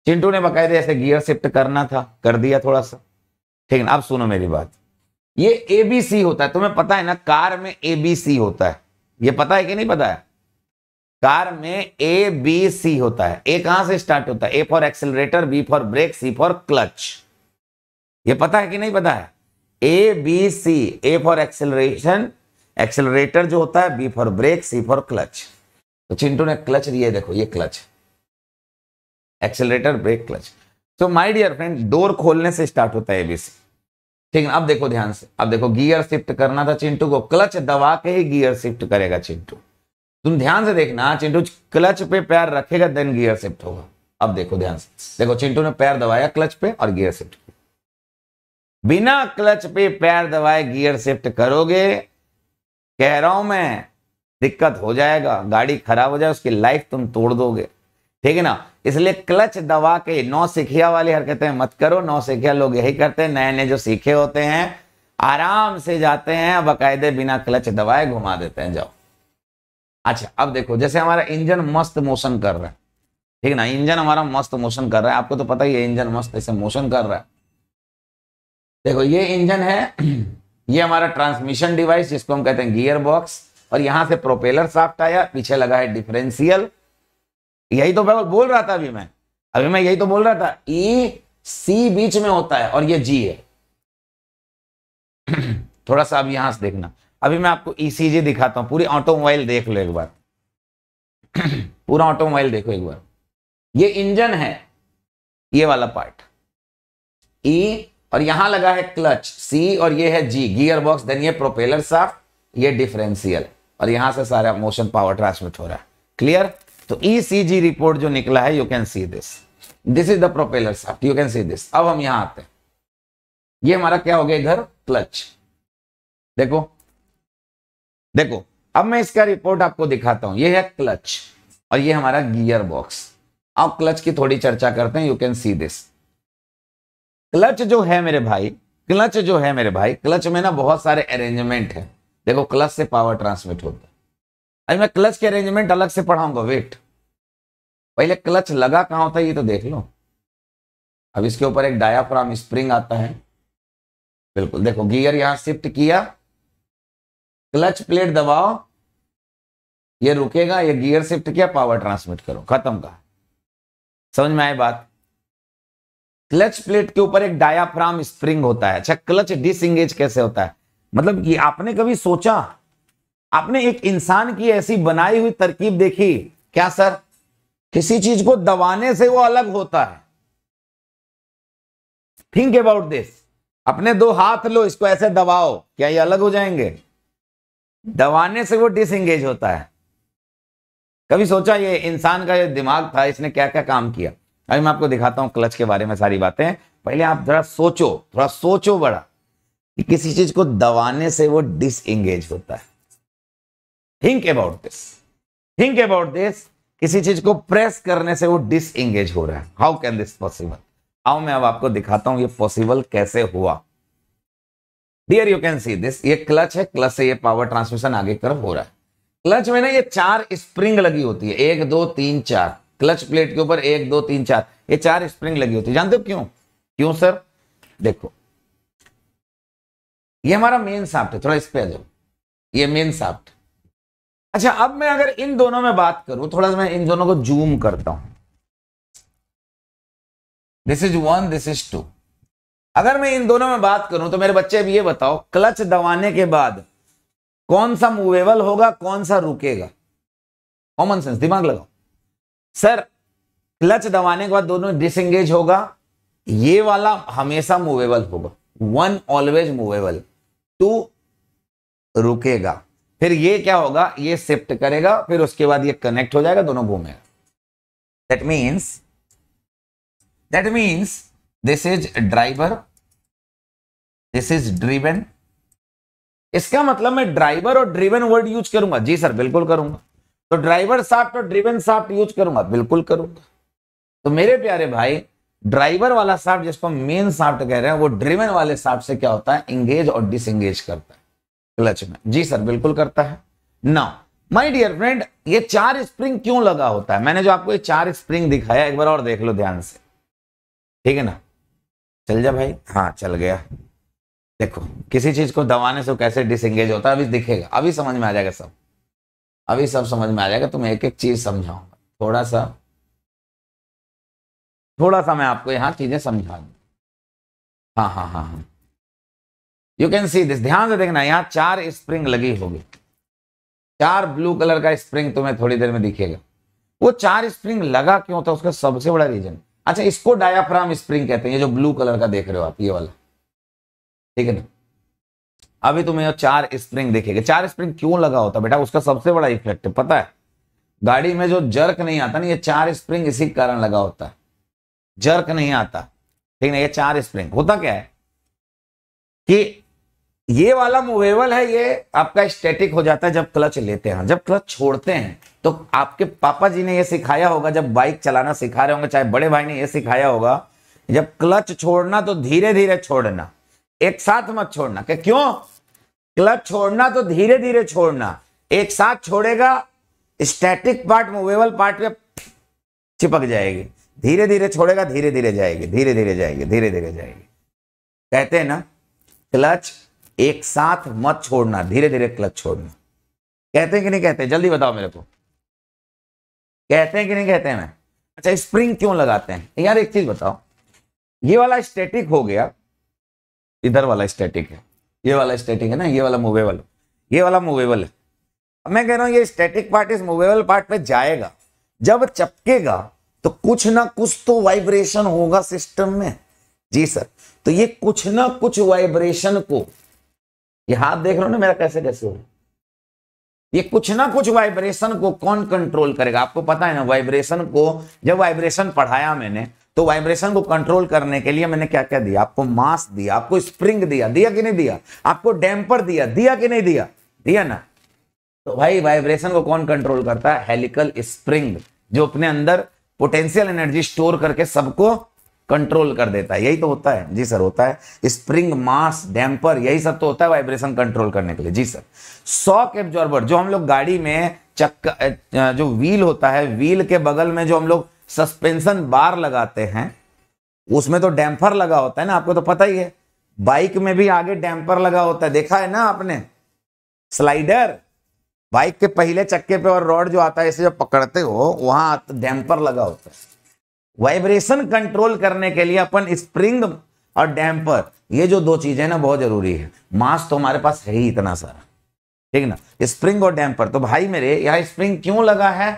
चिंटू ने बकायदे ऐसे गियर शिफ्ट करना था कर दिया थोड़ा सा ठीक है ना अब सुनो मेरी बात ये ए बी सी होता है तुम्हें पता है ना कार में ए बी सी होता है ये पता है कि नहीं पता है कार में ए बी सी होता है ए कहां से स्टार्ट होता है A for accelerator B for brake C for clutch ये पता है कि नहीं पता है A B C A for acceleration accelerator जो होता है B for brake C for clutch तो चिंटू ने क्लच दिए देखो ये क्लच एक्सेलरेटर ब्रेक क्लच तो माय डियर फ्रेंड डोर खोलने से स्टार्ट होता है एबीसी ठीक है अब देखो ध्यान से अब देखो गियर शिफ्ट करना था चिंटू को क्लच दबा के ही गियर शिफ्ट करेगा चिंटू तुम ध्यान से देखना चिंटू क्लच पे पैर रखेगा देन गियर शिफ्ट होगा अब देखो ध्यान से देखो चिंटू ने पैर दबाया क्लच पे और गियर शिफ्ट बिना क्लच पे पैर दबाए गियर शिफ्ट करोगे कह रहा हूं मैं दिक्कत हो जाएगा गाड़ी खराब हो जाए उसकी लाइफ तुम तोड़ दोगे ठीक है ना इसलिए क्लच दबा के नौ सिखिया वाली हरकतें मत करो नौ सिखिया लोग यही करते हैं नए नए जो सीखे होते हैं आराम से जाते हैं बकायदे बिना क्लच दबाए घुमा देते हैं जाओ अच्छा अब देखो जैसे हमारा इंजन मस्त मोशन कर रहा है ठीक ना इंजन हमारा मस्त मोशन कर रहा है आपको तो पता ही है इंजन मस्त ऐसे मोशन कर रहा है देखो ये इंजन है <clears throat> ये हमारा ट्रांसमिशन डिवाइस जिसको हम कहते हैं गियर बॉक्स और यहां से प्रोपेलर साफ्ट आया पीछे लगा है डिफरेंशियल यही तो बोल रहा था अभी मैं अभी मैं यही तो बोल रहा था ई सी बीच में होता है और ये जी है <clears throat> थोड़ा सा अब यहां से देखना अभी मैं आपको ईसीजी e दिखाता हूं पूरी ऑटोमोबाइल देख लो एक बार <clears throat> पूरा ऑटोमोबाइल देखो एक बार ये इंजन है ये वाला पार्ट ई e, और यहां लगा है क्लच सी और ये है जी गियर बॉक्स देन ये प्रोपेलर साफ ये डिफरेंशियल और यहां से सारा मोशन पावर ट्रांसमिट हो रहा है क्लियर तो ईसीजी e रिपोर्ट जो निकला है you can see this this is the propeller shaft you can see this अब हम यहां आते हैं ये हमारा क्या हो गया इधर क्लच देखो देखो अब मैं इसका रिपोर्ट आपको दिखाता हूं ये है क्लच और ये हमारा गियर बॉक्स अब क्लच की थोड़ी चर्चा करते हैं you can see this clutch जो है मेरे भाई क्लच जो है मेरे भाई क्लच में ना बहुत सारे अरेंजमेंट है देखो क्लच से पावर ट्रांसमिट होता है अभी मैं क्लच के अरेंजमेंट अलग से पढ़ाऊंगा वेट पहले क्लच लगा कहां होता है ये तो देख लो अब इसके ऊपर एक डायाफ्राम स्प्रिंग आता है बिल्कुल देखो गियर यहां शिफ्ट किया क्लच प्लेट दबाओ ये रुकेगा ये गियर शिफ्ट किया पावर ट्रांसमिट करो खत्म का समझ में आए बात क्लच प्लेट के ऊपर एक डायाफ्राम स्प्रिंग होता है अच्छा क्लच डिसंगेज कैसे होता है मतलब ये आपने कभी सोचा आपने एक इंसान की ऐसी बनाई हुई तरकीब देखी क्या सर किसी चीज को दबाने से वो अलग होता है थिंक अबाउट दिस अपने दो हाथ लो इसको ऐसे दबाओ क्या ये अलग हो जाएंगे दबाने से वो डिसंगेज होता है कभी सोचा ये इंसान का ये दिमाग था इसने क्या क्या काम किया अभी मैं आपको दिखाता हूं क्लच के बारे में सारी बातें पहले आप जरा सोचो थोड़ा सोचो बड़ा कि किसी चीज को दबाने से वो डिसंगेज होता है think about this think about this किसी चीज को प्रेस करने से वो डिसंगेज हो रहा है हाउ कैन दिस पॉसिबल आओ मैं अब आपको दिखाता हूं ये पॉसिबल कैसे हुआ dear you can see this ये क्लच है क्लच से ये पावर ट्रांसमिशन आगे तरफ हो रहा है क्लच में ना ये चार स्प्रिंग लगी होती है एक दो तीन चार क्लच प्लेट के ऊपर एक दो तीन चार ये चार स्प्रिंग लगी होती है जानते हो क्यों क्यों सर देखो ये हमारा मेन साफ्ट है थोड़ा इस पे आ जाओ ये मेन साफ्ट अच्छा अब मैं अगर इन दोनों में बात करूं थोड़ा सा मैं इन दोनों को जूम करता हूं this is one this is two अगर मैं इन दोनों में बात करूं तो मेरे बच्चे अब ये बताओ क्लच दबाने के बाद कौन सा मूवेबल होगा कौन सा रुकेगा कॉमन सेंस दिमाग लगाओ सर क्लच दबाने के बाद दोनों डिसंगेज होगा ये वाला हमेशा मूवेबल होगा वन ऑलवेज मूवेबल टू रुकेगा फिर ये क्या होगा ये शिफ्ट करेगा फिर उसके बाद ये कनेक्ट हो जाएगा दोनों घूमेगा that means that means this is driver this is driven इसका मतलब मैं ड्राइवर और ड्रीवन वर्ड यूज करूंगा जी सर बिल्कुल करूंगा तो ड्राइवर साफ्ट और ड्रीवन साफ्ट यूज करूंगा बिल्कुल करूंगा तो मेरे प्यारे भाई ड्राइवर वाला साफ्ट जिसको मेन साफ्ट कह रहे हैं वो ड्रीवन वाले साफ्ट से क्या होता है इंगेज और डिसंगेज करता है क्लच में जी सर बिल्कुल करता है नाउ माय डियर फ्रेंड ये चार स्प्रिंग क्यों लगा होता है मैंने जो आपको ये चार स्प्रिंग दिखाया एक बार और देख लो ध्यान से ठीक है ना चल जा भाई हाँ चल गया देखो किसी चीज को दबाने से कैसे डिसंगेज होता है अभी दिखेगा अभी समझ में आ जाएगा सब अभी सब समझ में आ जाएगा तुम तो एक एक चीज समझाऊंगा थोड़ा सा थोड़ा सा मैं आपको यहाँ चीजें समझा दू हाँ हाँ हाँ हाँ यू कैन सी दिस ध्यान से देखना यहाँ चार स्प्रिंग लगी होगी चार ब्लू कलर का स्प्रिंग तुम्हें थोड़ी देर में दिखेगा वो चार स्प्रिंग लगा क्यों था उसका सबसे बड़ा रीजन अच्छा इसको डायाफ्राम स्प्रिंग कहते हैं ये जो ब्लू कलर का देख रहे हो आप ये वाला ठीक है ना अभी तुम्हें चार स्प्रिंग देखेगा चार स्प्रिंग क्यों लगा होता बेटा उसका सबसे बड़ा इफेक्ट है पता है गाड़ी में जो जर्क नहीं आता ना ये चार स्प्रिंग इसी कारण लगा होता है जर्क नहीं आता ठीक है ये चार स्प्रिंग होता क्या है कि ये वाला मूवेबल है ये आपका स्टैटिक हो जाता है जब क्लच लेते हैं हाँ, जब क्लच छोड़ते हैं तो आपके पापा जी ने ये सिखाया होगा जब बाइक चलाना सिखा रहे होंगे चाहे बड़े भाई ने ये सिखाया होगा जब क्लच छोड़ना तो धीरे धीरे छोड़ना एक साथ मत छोड़ना क्यों क्लच छोड़ना तो धीरे धीरे छोड़ना एक साथ छोड़ेगा स्टैटिक पार्ट मूवेबल पार्ट में चिपक जाएगी धीरे धीरे छोड़ेगा धीरे धीरे जाएगी धीरे धीरे जाएगी धीरे धीरे जाएगी कहते हैं ना क्लच एक साथ मत छोड़ना धीरे धीरे क्लच छोड़ना कहते हैं कि नहीं कहते जल्दी बताओ मेरे को कहते हैं कि नहीं कहते हैं मैं अच्छा स्प्रिंग क्यों लगाते हैं यार एक चीज बताओ ये वाला स्टेटिक हो गया इधर वाला स्टेटिक है ये वाला स्टेटिक है ना ये वाला मूवेबल ये वाला मूवेबल है अब मैं कह रहा हूं ये स्टेटिक पार्ट इस मूवेबल पार्ट पे जाएगा जब चपकेगा तो कुछ ना कुछ तो वाइब्रेशन होगा सिस्टम में जी सर तो ये कुछ ना कुछ वाइब्रेशन को ये हाथ देख रहे हो ना मेरा कैसे कैसे हो ये कुछ ना कुछ वाइब्रेशन को कौन कंट्रोल करेगा आपको पता है ना वाइब्रेशन को जब वाइब्रेशन पढ़ाया मैंने तो वाइब्रेशन को कंट्रोल करने के लिए मैंने क्या क्या दिया आपको मास दिया आपको स्प्रिंग दिया दिया कि नहीं दिया आपको डैम्पर दिया दिया कि नहीं दिया दिया ना तो भाई वाइब्रेशन को कौन कंट्रोल करता है हेलिकल स्प्रिंग जो अपने अंदर पोटेंशियल एनर्जी स्टोर करके सबको कंट्रोल कर देता है यही तो होता है जी सर होता है स्प्रिंग मास डैम्पर यही सब तो होता है वाइब्रेशन कंट्रोल करने के लिए जी सर सॉक एब्जॉर्बर जो हम लोग गाड़ी में चक्का जो व्हील होता है व्हील के बगल में जो हम लोग सस्पेंशन बार लगाते हैं उसमें तो डैम्पर लगा होता है ना आपको तो पता ही है बाइक में भी आगे डैम्पर लगा होता है देखा है ना आपने स्लाइडर बाइक के पहले चक्के पे और रॉड जो आता है इसे जब पकड़ते हो वहां डैम्पर लगा होता है वाइब्रेशन कंट्रोल करने के लिए अपन स्प्रिंग और डैम्पर ये जो दो चीजें ना बहुत जरूरी है मास तो हमारे पास है ही इतना सारा ठीक ना स्प्रिंग और डैम्पर तो भाई मेरे यहाँ स्प्रिंग क्यों लगा है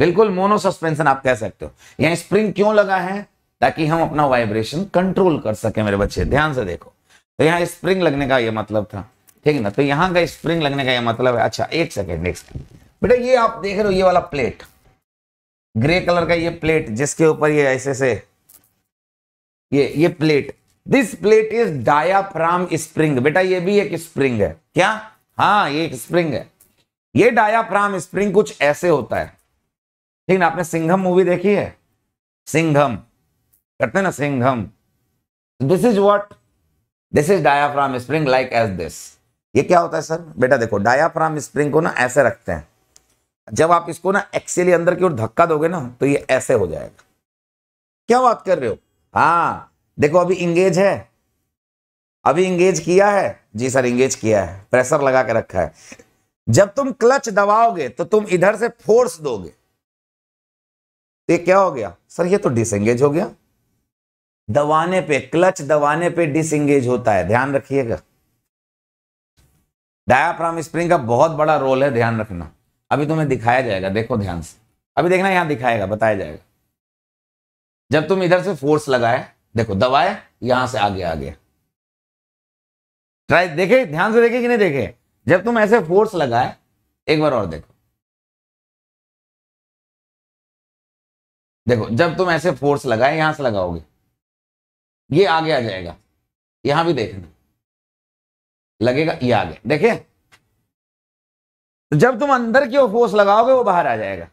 बिल्कुल मोनो सस्पेंशन आप कह सकते हो यहाँ स्प्रिंग क्यों लगा है ताकि हम अपना वाइब्रेशन कंट्रोल कर सके मेरे बच्चे ध्यान से देखो तो यहाँ स्प्रिंग लगने का यह मतलब था ठीक ना तो यहाँ का स्प्रिंग लगने का यह मतलब है अच्छा एक सेकेंड नेक्स्ट बेटा ये आप देख रहे हो ये वाला प्लेट ग्रे कलर का ये प्लेट जिसके ऊपर ये ऐसे से ये ये plate this plate is diaphragm spring बेटा ये भी एक स्प्रिंग है क्या हाँ ये एक स्प्रिंग है ये डायाफ्राम स्प्रिंग कुछ ऐसे होता है ठीक ना आपने सिंघम मूवी देखी है सिंघम करते हैं ना सिंघम this is what this is diaphragm spring like as this ये क्या होता है सर बेटा देखो डायाफ्राम स्प्रिंग को ना ऐसे रखते हैं जब आप इसको ना एक्सेली अंदर की ओर धक्का दोगे ना तो ये ऐसे हो जाएगा क्या बात कर रहे हो हाँ देखो अभी इंगेज है अभी इंगेज किया है जी सर इंगेज किया है प्रेशर लगा के रखा है जब तुम क्लच दबाओगे तो तुम इधर से फोर्स दोगे तो ये क्या हो गया सर ये तो डिसंगेज हो गया दबाने पे क्लच दबाने पे डिसंगेज होता है ध्यान रखिएगा डायाफ्राम स्प्रिंग का बहुत बड़ा रोल है ध्यान रखना अभी तुम्हें दिखाया जाएगा देखो ध्यान से अभी देखना यहां दिखाएगा बताया जाएगा जब तुम इधर से फोर्स लगाए देखो दबाए यहां से आगे आ गया ट्राई देखे ध्यान से देखे कि नहीं देखे जब तुम ऐसे फोर्स लगाए एक बार और देखो देखो जब तुम ऐसे फोर्स लगाए यहां से लगाओगे ये आगे आ जाएगा यहां भी देखना लगेगा ये आगे देखे तो जब तुम अंदर की ओर फोर्स लगाओगे वो बाहर आ जाएगा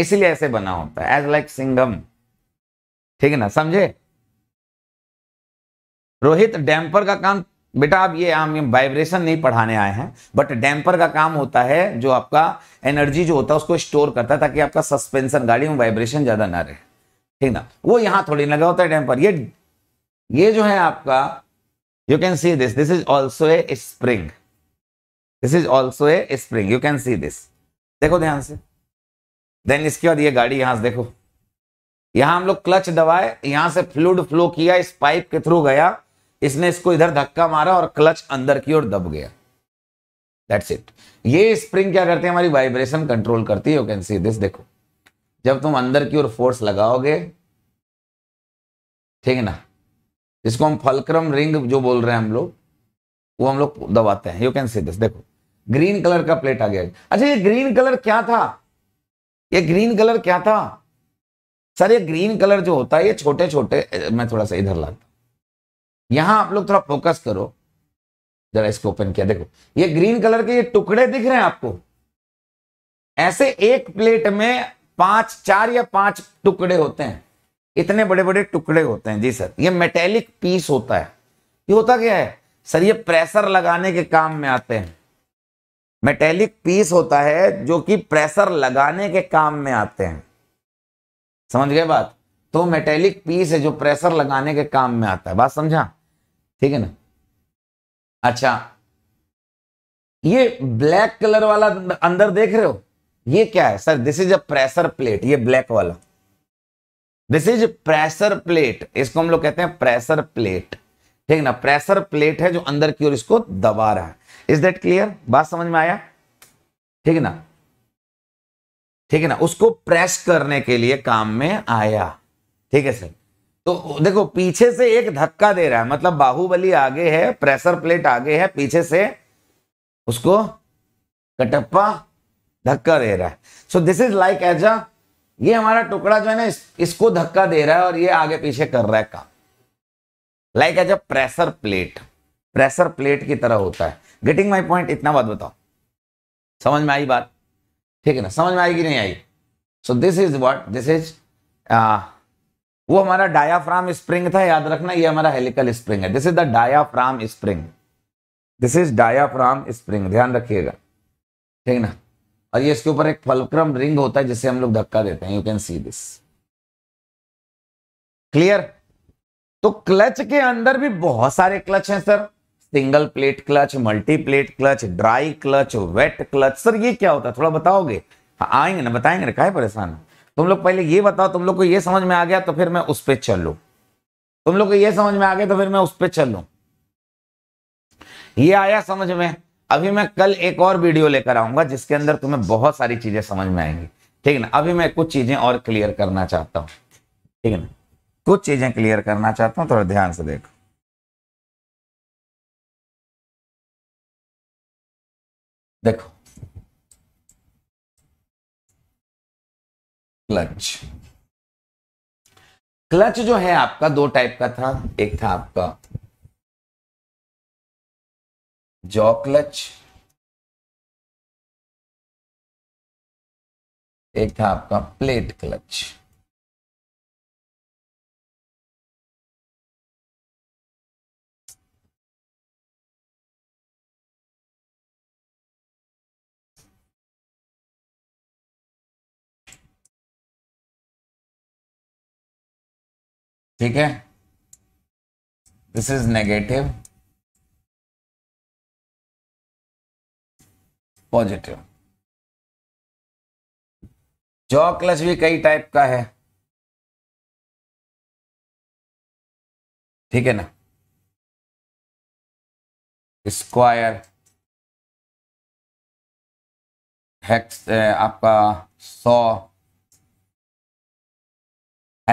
इसलिए ऐसे बना होता है एज लाइक सिंगम ठीक है ना समझे रोहित डैम्पर का काम बेटा आप ये हम वाइब्रेशन नहीं पढ़ाने आए हैं बट डैम्पर का काम होता है जो आपका एनर्जी जो होता है उसको स्टोर करता है ताकि आपका सस्पेंशन गाड़ी में वाइब्रेशन ज्यादा ना रहे ठीक ना वो यहां थोड़ी लगा होता है डैम्पर ये ये जो है आपका you can see this this is also a spring this is also a spring you can see this देखो ध्यान से देन इसके बाद ये गाड़ी यहां से देखो यहां हम लोग क्लच दबाए यहां से फ्लूड फ्लो किया इस पाइप के थ्रू गया इसने इसको इधर धक्का मारा और क्लच अंदर की ओर दब गया दैट्स इट ये स्प्रिंग क्या करती है हमारी वाइब्रेशन कंट्रोल करती है यू कैन सी दिस देखो जब तुम अंदर की ओर फोर्स लगाओगे ठीक है ना इसको हम फलक्रम रिंग जो बोल रहे हैं हम लोग वो हम लोग दबाते हैं यू कैन सी दिस देखो ग्रीन कलर का प्लेट आ गया अच्छा ये ग्रीन कलर क्या था ये ग्रीन कलर क्या था सर ये ग्रीन कलर जो होता है ये छोटे छोटे मैं थोड़ा सा इधर लाता यहां आप लोग थोड़ा फोकस करो जरा इसको ओपन किया देखो ये ग्रीन कलर के ये टुकड़े दिख रहे हैं आपको ऐसे एक प्लेट में पांच चार या पांच टुकड़े होते हैं इतने बड़े बड़े टुकड़े होते हैं जी सर ये मेटेलिक पीस होता है ये होता क्या है सर ये प्रेशर लगाने के काम में आते हैं मेटेलिक पीस होता है जो कि प्रेशर लगाने के काम में आते हैं समझ गए बात तो मेटेलिक पीस है जो प्रेशर लगाने के काम में आता है बात समझा ठीक है ना अच्छा ये ब्लैक कलर वाला अंदर देख रहे हो ये क्या है sir this is a pressure plate ये ब्लैक वाला दिस इज प्रेशर प्लेट इसको हम लोग कहते हैं प्रेशर प्लेट ठीक ना प्रेशर प्लेट है जो अंदर की ओर इसको दबा रहा है इज दैट क्लियर बात समझ में आया ठीक है ना ठीक है ना उसको प्रेस करने के लिए काम में आया ठीक है सर तो देखो पीछे से एक धक्का दे रहा है मतलब बाहुबली आगे है प्रेशर प्लेट आगे है पीछे से उसको कटप्पा धक्का दे रहा है so this is like as a ये हमारा टुकड़ा जो है ना इस, इसको धक्का दे रहा है और ये आगे पीछे कर रहा है काम like as a pressure plate pressure plate की तरह होता है गेटिंग माई पॉइंट इतना बात बताओ समझ में आई बात ठीक है ना समझ में आएगी नहीं आई so this is what this is वो हमारा डायाफ्राम स्प्रिंग था याद रखना ये हमारा हेलिकल स्प्रिंग है this is the diaphragm spring this is diaphragm spring ध्यान रखिएगा ठीक ना और ये इसके ऊपर एक फलक्रम रिंग होता है जिससे हम लोग धक्का देते हैं you can see this clear तो क्लच के अंदर भी बहुत सारे क्लच हैं sir single plate clutch multi plate clutch dry clutch wet clutch sir ये क्या होता है थोड़ा बताओगे हाँ, आएंगे ना बताएंगे ना क्या परेशान तुम लोग पहले ये बताओ तुम लोग को ये समझ में आ गया तो फिर मैं उस पर चल लू तुम लोग को ये समझ में आ गया तो फिर मैं उस पर चल लू ये आया समझ में अभी मैं कल एक और वीडियो लेकर आऊंगा जिसके अंदर तुम्हें बहुत सारी चीजें समझ में आएंगी ठीक है ना अभी मैं कुछ चीजें और क्लियर करना चाहता हूँ ठीक है ना कुछ चीजें क्लियर करना चाहता हूँ थोड़ा ध्यान से देखो देखो क्लच क्लच जो है आपका दो टाइप का था एक था आपका जॉ क्लच एक था आपका प्लेट क्लच ठीक है this is negative positive jaw clutch भी कई टाइप का है ठीक है ना स्क्वायर हेक्स eh, आपका सौ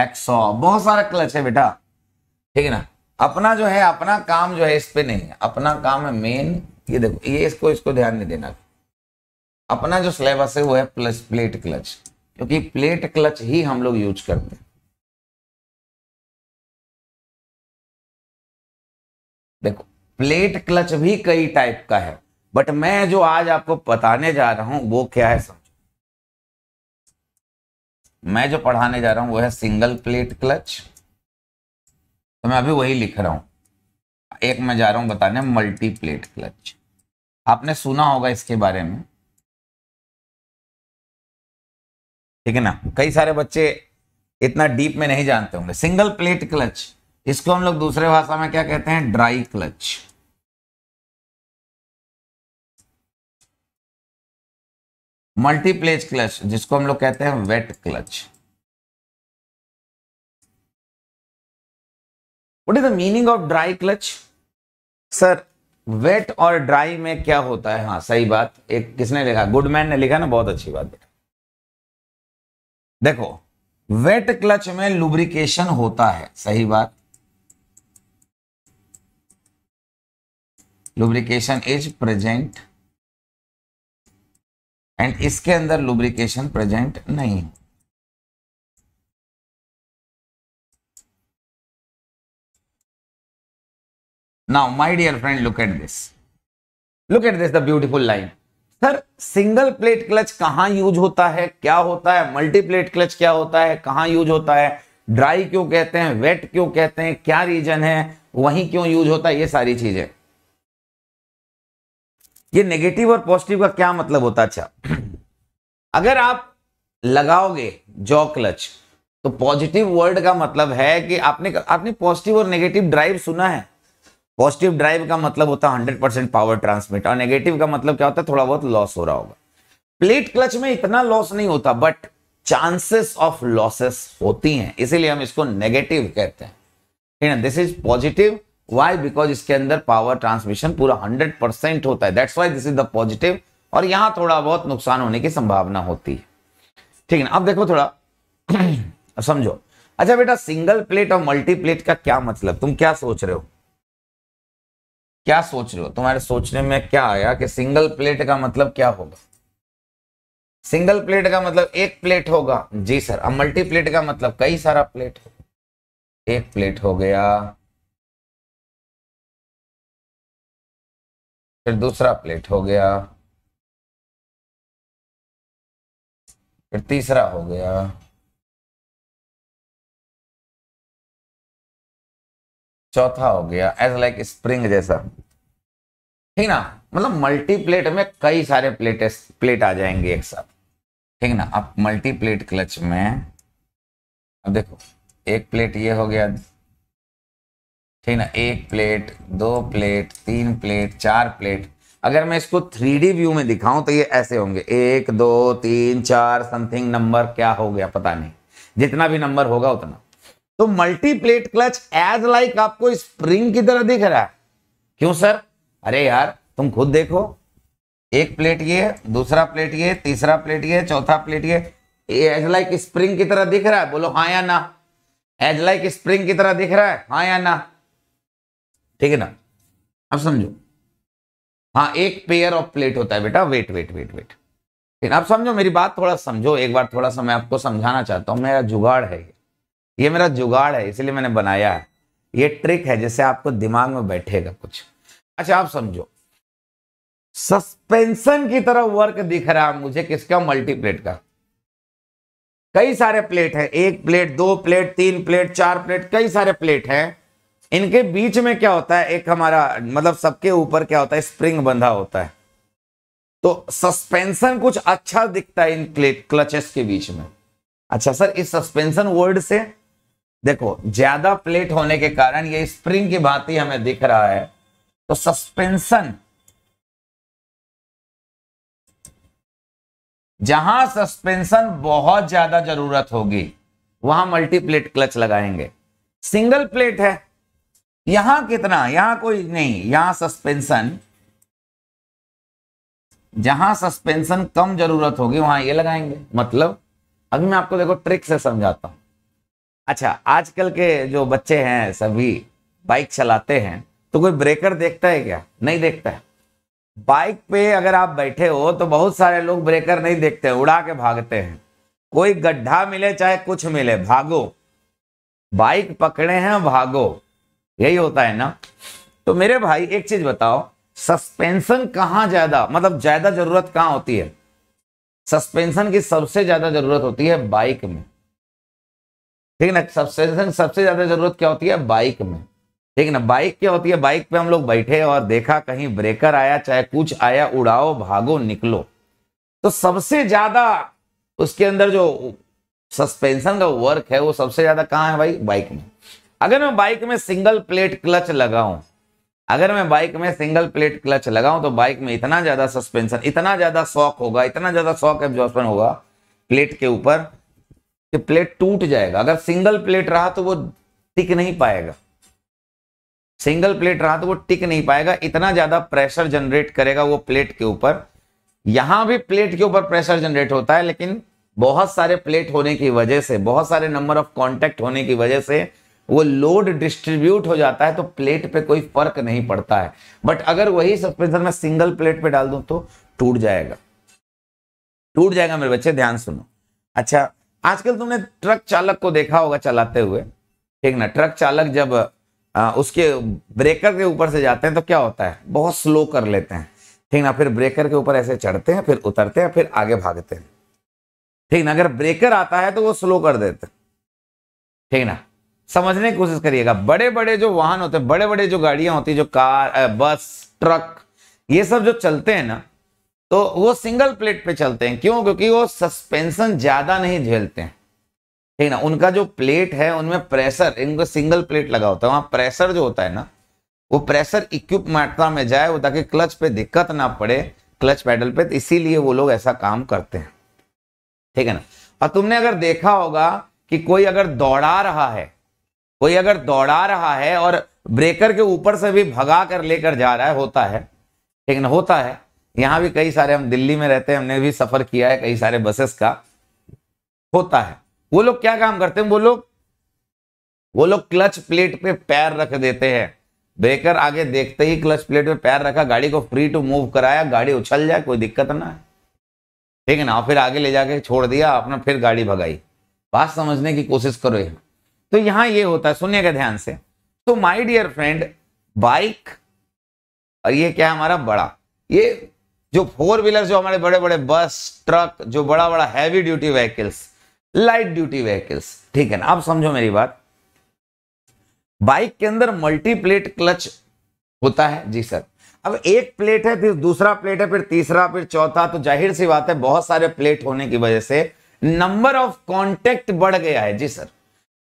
एक्सॉ बहुत सारा क्लच है बेटा ठीक है ना अपना जो है अपना काम जो है इस पर नहीं है अपना काम है मेन ये देखो ये इसको इसको ध्यान नहीं देना अपना जो सिलेबस है वो है प्लस प्लेट क्लच क्योंकि प्लेट क्लच ही हम लोग यूज करते हैं देखो प्लेट क्लच भी कई टाइप का है बट मैं जो आज आपको बताने जा रहा हूं वो क्या है समझ मैं जो पढ़ाने जा रहा हूं वो है सिंगल प्लेट क्लच तो मैं अभी वही लिख रहा हूं एक मैं जा रहा हूं बताने मल्टी प्लेट क्लच आपने सुना होगा इसके बारे में ठीक है ना कई सारे बच्चे इतना डीप में नहीं जानते होंगे सिंगल प्लेट क्लच इसको हम लोग दूसरे भाषा में क्या कहते हैं ड्राई क्लच मल्टीप्लेज क्लच जिसको हम लोग कहते हैं wet clutch what is the meaning of dry clutch sir wet और ड्राई में क्या होता है हाँ सही बात एक किसने लिखा गुडमैन ने लिखा ना बहुत अच्छी बात बेटा देखो वेट क्लच में लुब्रिकेशन होता है सही बात लुब्रिकेशन इज प्रेजेंट एंड इसके अंदर लुब्रिकेशन प्रेजेंट नहीं हो now my dear friend look at this look at this the beautiful line sir single plate clutch कहां यूज होता है क्या होता है मल्टी प्लेट क्लच क्या होता है कहां यूज होता है ड्राई क्यों कहते हैं वेट क्यों कहते हैं क्या रीजन है वहीं क्यों यूज होता है ये सारी चीजें ये नेगेटिव और पॉजिटिव का क्या मतलब होता अच्छा अगर आप लगाओगे जॉ क्लच तो पॉजिटिव वर्ड का मतलब है कि आपने आपने पॉजिटिव और नेगेटिव ड्राइव सुना है पॉजिटिव ड्राइव का मतलब होता है 100% पावर ट्रांसमिट और नेगेटिव का मतलब क्या होता है थोड़ा बहुत लॉस हो रहा होगा प्लेट क्लच में इतना लॉस नहीं होता बट चांसेस ऑफ लॉसेस होती हैं इसीलिए हम इसको नेगेटिव कहते हैं this is positive why because इसके अंदर पावर ट्रांसमिशन पूरा हंड्रेड परसेंट होता है that's why this is the positive और यहां थोड़ा बहुत नुकसान होने की संभावना होती है ठीक है ना अब देखो थोड़ा समझो अच्छा बेटा सिंगल प्लेट और मल्टी प्लेट का क्या मतलब तुम क्या सोच रहे हो क्या सोच रहे हो तुम्हारे सोचने में क्या आया कि सिंगल प्लेट का मतलब क्या होगा सिंगल प्लेट का मतलब एक प्लेट होगा जी सर अब मल्टी प्लेट का मतलब कई सारा प्लेट एक प्लेट हो गया फिर दूसरा प्लेट हो गया फिर तीसरा हो गया चौथा हो गया एज लाइक स्प्रिंग जैसा ठीक ना मतलब मल्टी प्लेट में कई सारे प्लेट प्लेट आ जाएंगे एक साथ ठीक ना अब मल्टी प्लेट क्लच में अब देखो एक प्लेट ये हो गया ठीक ना एक प्लेट दो प्लेट तीन प्लेट चार प्लेट अगर मैं इसको थ्री व्यू में दिखाऊं तो ये ऐसे होंगे एक दो तीन चार समथिंग नंबर क्या हो गया पता नहीं जितना भी नंबर होगा उतना तो multi plate clutch as like आपको स्प्रिंग की तरह दिख रहा है क्यों सर अरे यार तुम खुद देखो एक प्लेट ये दूसरा प्लेट ये तीसरा प्लेट ये चौथा प्लेट ये एज लाइक स्प्रिंग की तरह दिख रहा है बोलो हाँ या ना एज लाइक स्प्रिंग की तरह दिख रहा है हाँ या ना ठीक है ना अब समझो हाँ एक पेयर ऑफ प्लेट होता है बेटा वेट वेट वेट वेट ठीक आप समझो मेरी बात थोड़ा समझो एक बार थोड़ा सा मैं आपको समझाना चाहता हूँ मेरा जुगाड़ है ये मेरा जुगाड़ है इसलिए मैंने बनाया है ये ट्रिक है जैसे आपको दिमाग में बैठेगा कुछ अच्छा आप समझो सस्पेंशन की तरह वर्क दिख रहा है मुझे किसका मल्टीप्लेट का कई सारे प्लेट है एक प्लेट दो प्लेट तीन प्लेट चार प्लेट कई सारे प्लेट हैं इनके बीच में क्या होता है एक हमारा मतलब सबके ऊपर क्या होता है स्प्रिंग बंधा होता है तो सस्पेंशन कुछ अच्छा दिखता है इन क्लचेस के बीच में अच्छा सर इस सस्पेंशन वर्ड से देखो ज्यादा प्लेट होने के कारण ये स्प्रिंग की भांति हमें दिख रहा है तो सस्पेंशन जहां सस्पेंशन बहुत ज्यादा जरूरत होगी वहां मल्टीप्लेट क्लच लगाएंगे सिंगल प्लेट है यहां कितना यहां कोई नहीं यहां सस्पेंशन जहां सस्पेंशन कम जरूरत होगी वहां ये लगाएंगे मतलब अभी मैं आपको देखो ट्रिक से समझाता हूं अच्छा आजकल के जो बच्चे हैं सभी बाइक चलाते हैं तो कोई ब्रेकर देखता है क्या नहीं देखता है बाइक पे अगर आप बैठे हो तो बहुत सारे लोग ब्रेकर नहीं देखते उड़ा के भागते हैं कोई गड्ढा मिले चाहे कुछ मिले भागो बाइक पकड़े हैं भागो यही होता है ना तो मेरे भाई एक चीज बताओ सस्पेंशन कहां ज्यादा मतलब ज्यादा जरूरत कहां होती है सस्पेंशन की सबसे ज्यादा जरूरत होती है बाइक में ठीक ना सस्पेंशन सबसे ज्यादा जरूरत क्या होती है बाइक में ठीक ना बाइक क्या होती है बाइक पे हम लोग बैठे और देखा कहीं ब्रेकर आया चाहे कुछ आया उड़ाओ भागो निकलो तो सबसे ज्यादा उसके अंदर जो सस्पेंशन का वर्क है वो सबसे ज्यादा कहां है भाई बाइक में अगर मैं बाइक में सिंगल प्लेट क्लच लगाऊं अगर मैं बाइक में सिंगल प्लेट क्लच लगाऊं तो बाइक में इतना ज्यादा सस्पेंशन इतना ज्यादा शॉक होगा इतना ज्यादा शॉक एब्जॉर्बन होगा प्लेट के ऊपर कि प्लेट टूट जाएगा अगर सिंगल प्लेट रहा तो वो टिक नहीं पाएगा सिंगल प्लेट रहा तो वो टिक नहीं पाएगा इतना ज्यादा प्रेशर जनरेट करेगा वो प्लेट के ऊपर यहां भी प्लेट के ऊपर प्रेशर जनरेट होता है लेकिन बहुत सारे प्लेट होने की वजह से बहुत सारे नंबर ऑफ कॉन्टेक्ट होने की वजह से वो लोड डिस्ट्रीब्यूट हो जाता है तो प्लेट पे कोई फर्क नहीं पड़ता है बट अगर वही सस्पेंशन मैं सिंगल प्लेट पे डाल दूं तो टूट जाएगा टूट जाएगा मेरे बच्चे ध्यान सुनो अच्छा आजकल तुमने ट्रक चालक को देखा होगा चलाते हुए ठीक ना ट्रक चालक जब आ, उसके ब्रेकर के ऊपर से जाते हैं तो क्या होता है बहुत स्लो कर लेते हैं ठीक ना फिर ब्रेकर के ऊपर ऐसे चढ़ते हैं फिर उतरते हैं फिर आगे भागते हैं ठीक ना अगर ब्रेकर आता है तो वो स्लो कर देते हैं ठीक ना समझने की कोशिश करिएगा बड़े बड़े जो वाहन होते हैं बड़े बड़े जो गाड़ियां होती है जो कार बस ट्रक ये सब जो चलते हैं ना तो वो सिंगल प्लेट पे चलते हैं क्यों क्योंकि वो सस्पेंशन ज्यादा नहीं झेलते हैं ठीक ना उनका जो प्लेट है उनमें प्रेशर इनको सिंगल प्लेट लगा होता है वहां प्रेशर जो होता है ना वो प्रेशर इक्विप मात्रा में जाए वो ताकि क्लच पे दिक्कत ना पड़े क्लच पैडल पे तो इसीलिए वो लोग ऐसा काम करते हैं ठीक है ना और तुमने अगर देखा होगा कि कोई अगर दौड़ा रहा है कोई अगर दौड़ा रहा है और ब्रेकर के ऊपर से भी भगा कर लेकर जा रहा है होता है लेकिन होता है यहां भी कई सारे हम दिल्ली में रहते हैं हमने भी सफर किया है कई सारे बसेस का होता है वो लोग क्या काम करते हैं वो लोग वो लोग क्लच प्लेट पे पैर रख देते हैं ब्रेकर आगे देखते ही क्लच प्लेट पे पैर रखा गाड़ी को फ्री टू मूव कराया गाड़ी उछल जाए कोई दिक्कत ना है ठीक है ना फिर आगे ले जाके छोड़ दिया आपने फिर गाड़ी भगाई बात समझने की कोशिश करो यहाँ तो यहां ये होता है सुनिएगा ध्यान से तो माय डियर फ्रेंड बाइक और ये क्या है हमारा बड़ा ये जो फोर व्हीलर जो हमारे बड़े बड़े बस ट्रक जो बड़ा बड़ा heavy duty vehicles light duty vehicles ठीक है ना आप समझो मेरी बात बाइक के अंदर मल्टीप्लेट क्लच होता है जी सर अब एक प्लेट है फिर दूसरा प्लेट है फिर तीसरा फिर चौथा तो जाहिर सी बात है बहुत सारे प्लेट होने की वजह से नंबर ऑफ कॉन्टेक्ट बढ़ गया है जी सर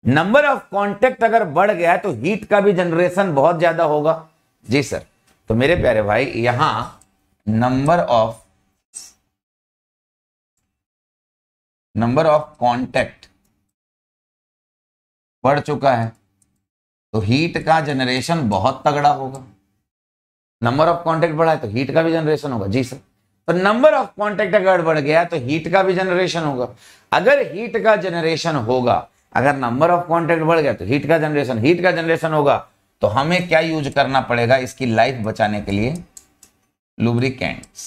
नंबर ऑफ कॉन्टेक्ट अगर बढ़ गया तो हीट का भी जनरेशन बहुत ज्यादा होगा जी सर तो मेरे प्यारे भाई यहां number of number of contact बढ़ चुका है तो हीट का जनरेशन बहुत तगड़ा होगा नंबर ऑफ कॉन्टेक्ट बढ़ा है तो हीट का भी जनरेशन होगा जी सर तो नंबर ऑफ कॉन्टेक्ट अगर बढ़ गया तो हीट का भी जनरेशन होगा अगर हीट का जनरेशन होगा अगर नंबर ऑफ कॉन्टेक्ट बढ़ गया तो हीट का जनरेशन हीट का जनरेशन होगा तो हमें क्या यूज करना पड़ेगा इसकी लाइफ बचाने के लिए लुब्रिकेंट्स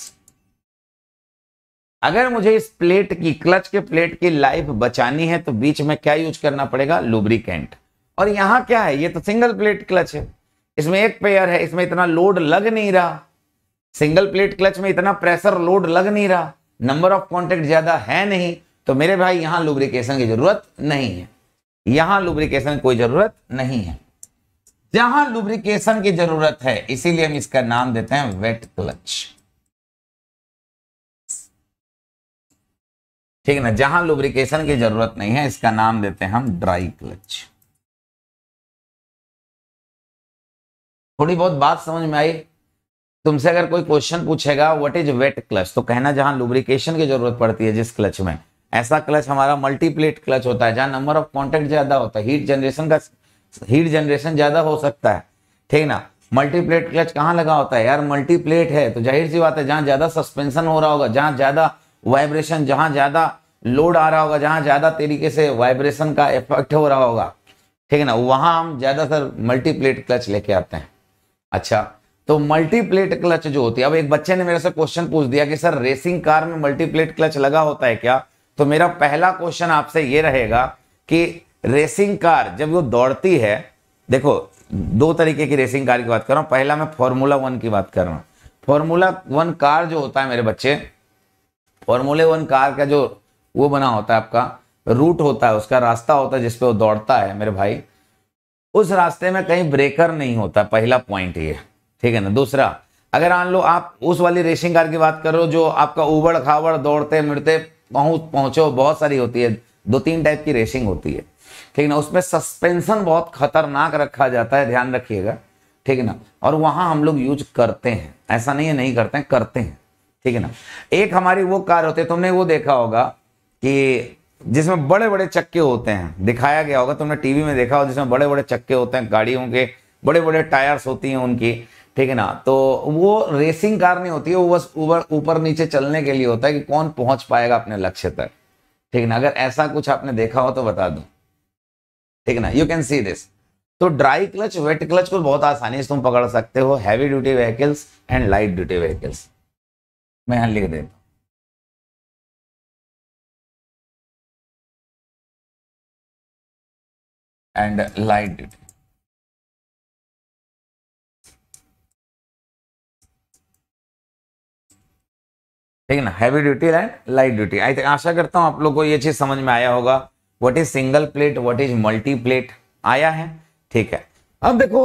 अगर मुझे इस प्लेट की क्लच के प्लेट की लाइफ बचानी है तो बीच में क्या यूज करना पड़ेगा लुब्रिकेंट और यहां क्या है ये तो सिंगल प्लेट क्लच है इसमें एक पेयर है इसमें इतना लोड लग नहीं रहा सिंगल प्लेट क्लच में इतना प्रेशर लोड लग नहीं रहा नंबर ऑफ कॉन्टेक्ट ज्यादा है नहीं तो मेरे भाई यहां लुब्रिकेशन की जरूरत नहीं है यहां लुब्रिकेशन कोई जरूरत नहीं है जहां लुब्रिकेशन की जरूरत है इसीलिए हम इसका नाम देते हैं वेट क्लच ठीक है ना जहां लुब्रिकेशन की जरूरत नहीं है इसका नाम देते हैं हम ड्राई क्लच थोड़ी बहुत बात समझ में आई तुमसे अगर कोई क्वेश्चन पूछेगा व्हाट इज वेट क्लच तो कहना जहां लुब्रिकेशन की जरूरत पड़ती है जिस क्लच में ऐसा क्लच हमारा मल्टीप्लेट क्लच होता है जहां नंबर ऑफ कॉन्टेक्ट ज्यादा होता है हीट जनरेशन का हीट जनरेशन ज्यादा हो सकता है ठीक ना मल्टीप्लेट क्लच कहाँ लगा होता है यार मल्टीप्लेट है तो जाहिर सी बात है जहां ज्यादा सस्पेंशन हो रहा होगा जहां ज्यादा वाइब्रेशन जहां ज्यादा लोड आ रहा होगा जहां ज्यादा तरीके से वाइब्रेशन का इफेक्ट हो रहा होगा ठीक है ना वहां हम ज्यादातर मल्टीप्लेट क्लच लेके आते हैं अच्छा तो मल्टीप्लेट क्लच जो होती है अब एक बच्चे ने मेरे से क्वेश्चन पूछ दिया कि सर रेसिंग कार में मल्टीप्लेट क्लच लगा होता है क्या तो मेरा पहला क्वेश्चन आपसे ये रहेगा कि रेसिंग कार जब वो दौड़ती है देखो दो तरीके की रेसिंग कार की बात कर रहा हूँ पहला मैं फॉर्मूला वन की बात कर रहा हूँ फॉर्मूला वन कार जो होता है मेरे बच्चे फॉर्मूले वन कार का जो वो बना होता है आपका रूट होता है उसका रास्ता होता है जिसपे वो दौड़ता है मेरे भाई उस रास्ते में कहीं ब्रेकर नहीं होता पहला पॉइंट ये ठीक है ना दूसरा अगर आन लो आप उस वाली रेसिंग कार की बात करो जो आपका उबड़ खाबड़ दौड़ते मिड़ते पहुंच पहुंचो बहुत सारी होती है दो तीन टाइप की रेसिंग होती है ठीक ना उसमें सस्पेंशन बहुत खतरनाक रखा जाता है ध्यान रखिएगा ठीक है ना और वहां हम लोग यूज करते हैं ऐसा नहीं है नहीं करते हैं करते हैं ठीक है ना एक हमारी वो कार होती है तुमने वो देखा होगा कि जिसमें बड़े बड़े चक्के होते हैं दिखाया गया होगा तुमने टीवी में देखा होगा जिसमें बड़े बड़े चक्के होते हैं गाड़ियों के बड़े बड़े टायर्स होती हैं उनकी ठीक है ना तो वो रेसिंग कार नहीं होती है वो बस ऊपर ऊपर नीचे चलने के लिए होता है कि कौन पहुंच पाएगा अपने लक्ष्य तक ठीक है ना अगर ऐसा कुछ आपने देखा हो तो बता दो ठीक है ना यू कैन सी दिस तो ड्राई क्लच वेट क्लच को बहुत आसानी से तुम पकड़ सकते हो heavy duty vehicles and light duty vehicles मैं यहां लिख देता हूं एंड लाइट ड्यूटी ठीक है ना heavy duty and light duty I आशा करता हूँ आप लोग को ये चीज़ समझ में आया होगा what is single plate what is multi plate आया है ठीक है अब देखो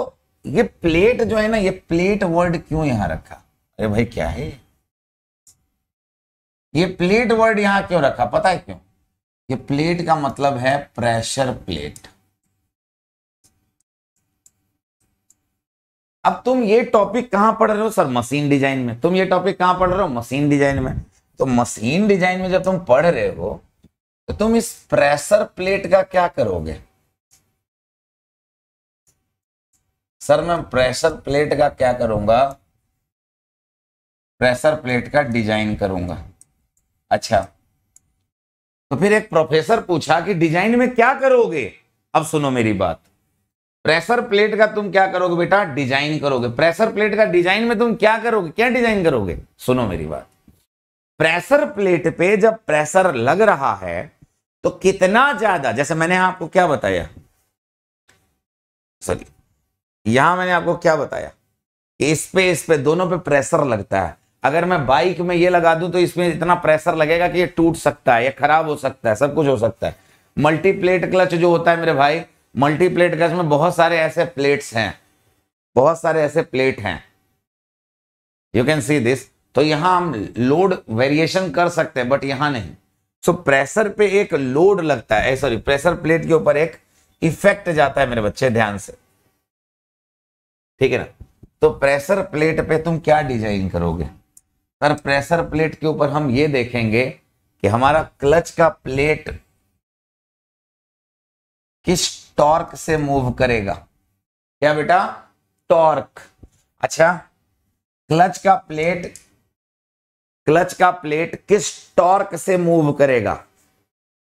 ये प्लेट जो है ना ये प्लेट वर्ड क्यों यहां रखा अरे भाई क्या है ये प्लेट वर्ड यहां क्यों रखा पता है क्यों ये प्लेट का मतलब है प्रेशर प्लेट अब तुम ये टॉपिक कहां पढ़ रहे हो सर मशीन डिजाइन में तुम ये टॉपिक कहां पढ़ रहे हो मशीन डिजाइन में तो मशीन डिजाइन में जब तुम पढ़ रहे हो तो तुम इस प्रेशर प्लेट का क्या करोगे सर मैं प्रेशर प्लेट का क्या करूंगा प्रेशर प्लेट का डिजाइन करूंगा अच्छा तो फिर एक प्रोफेसर पूछा कि डिजाइन में क्या करोगे अब सुनो मेरी बात प्रेशर प्लेट का तुम क्या करोगे बेटा डिजाइन करोगे प्रेशर प्लेट का डिजाइन में तुम क्या करोगे क्या डिजाइन करोगे सुनो मेरी बात प्रेशर प्लेट पे जब प्रेशर लग रहा है तो कितना ज्यादा जैसे मैंने आपको क्या बताया सॉरी यहां मैंने आपको क्या बताया इस पे इस पे दोनों पे प्रेशर लगता है अगर मैं बाइक में ये लगा दूं तो इसमें इतना प्रेशर लगेगा कि ये टूट सकता है ये खराब हो सकता है सब कुछ हो सकता है मल्टीप्लेट क्लच जो होता है मेरे भाई मल्टीप्लेट गैस में बहुत सारे ऐसे प्लेट्स हैं बहुत सारे ऐसे प्लेट हैं यू कैन सी दिस तो यहां हम लोड वेरिएशन कर सकते हैं बट यहां नहीं सो so, प्रेशर पे एक लोड लगता है सॉरी प्रेशर प्लेट के ऊपर एक इफेक्ट जाता है मेरे बच्चे ध्यान से ठीक है ना तो प्रेशर प्लेट पे तुम क्या डिजाइन करोगे सर प्रेशर प्लेट के ऊपर हम ये देखेंगे कि हमारा क्लच का प्लेट किस टॉर्क से मूव करेगा क्या बेटा टॉर्क अच्छा क्लच का प्लेट क्लच का प्लेट किस टॉर्क से मूव करेगा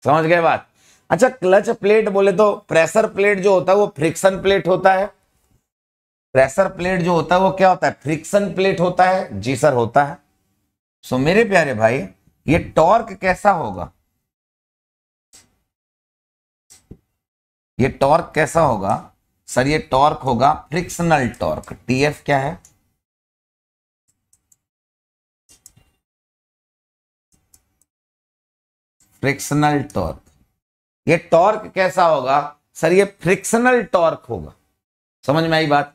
समझ गए बात अच्छा क्लच प्लेट बोले तो प्रेशर प्लेट जो होता है वो फ्रिक्शन प्लेट होता है प्रेशर प्लेट जो होता है वो क्या होता है फ्रिक्शन प्लेट होता है जी सर होता है सो मेरे प्यारे भाई ये टॉर्क कैसा होगा ये टॉर्क कैसा होगा सर ये टॉर्क होगा फ्रिक्शनल टॉर्क टीएफ क्या है फ्रिक्शनल टॉर्क ये टॉर्क कैसा होगा सर ये फ्रिक्शनल टॉर्क होगा समझ में आई बात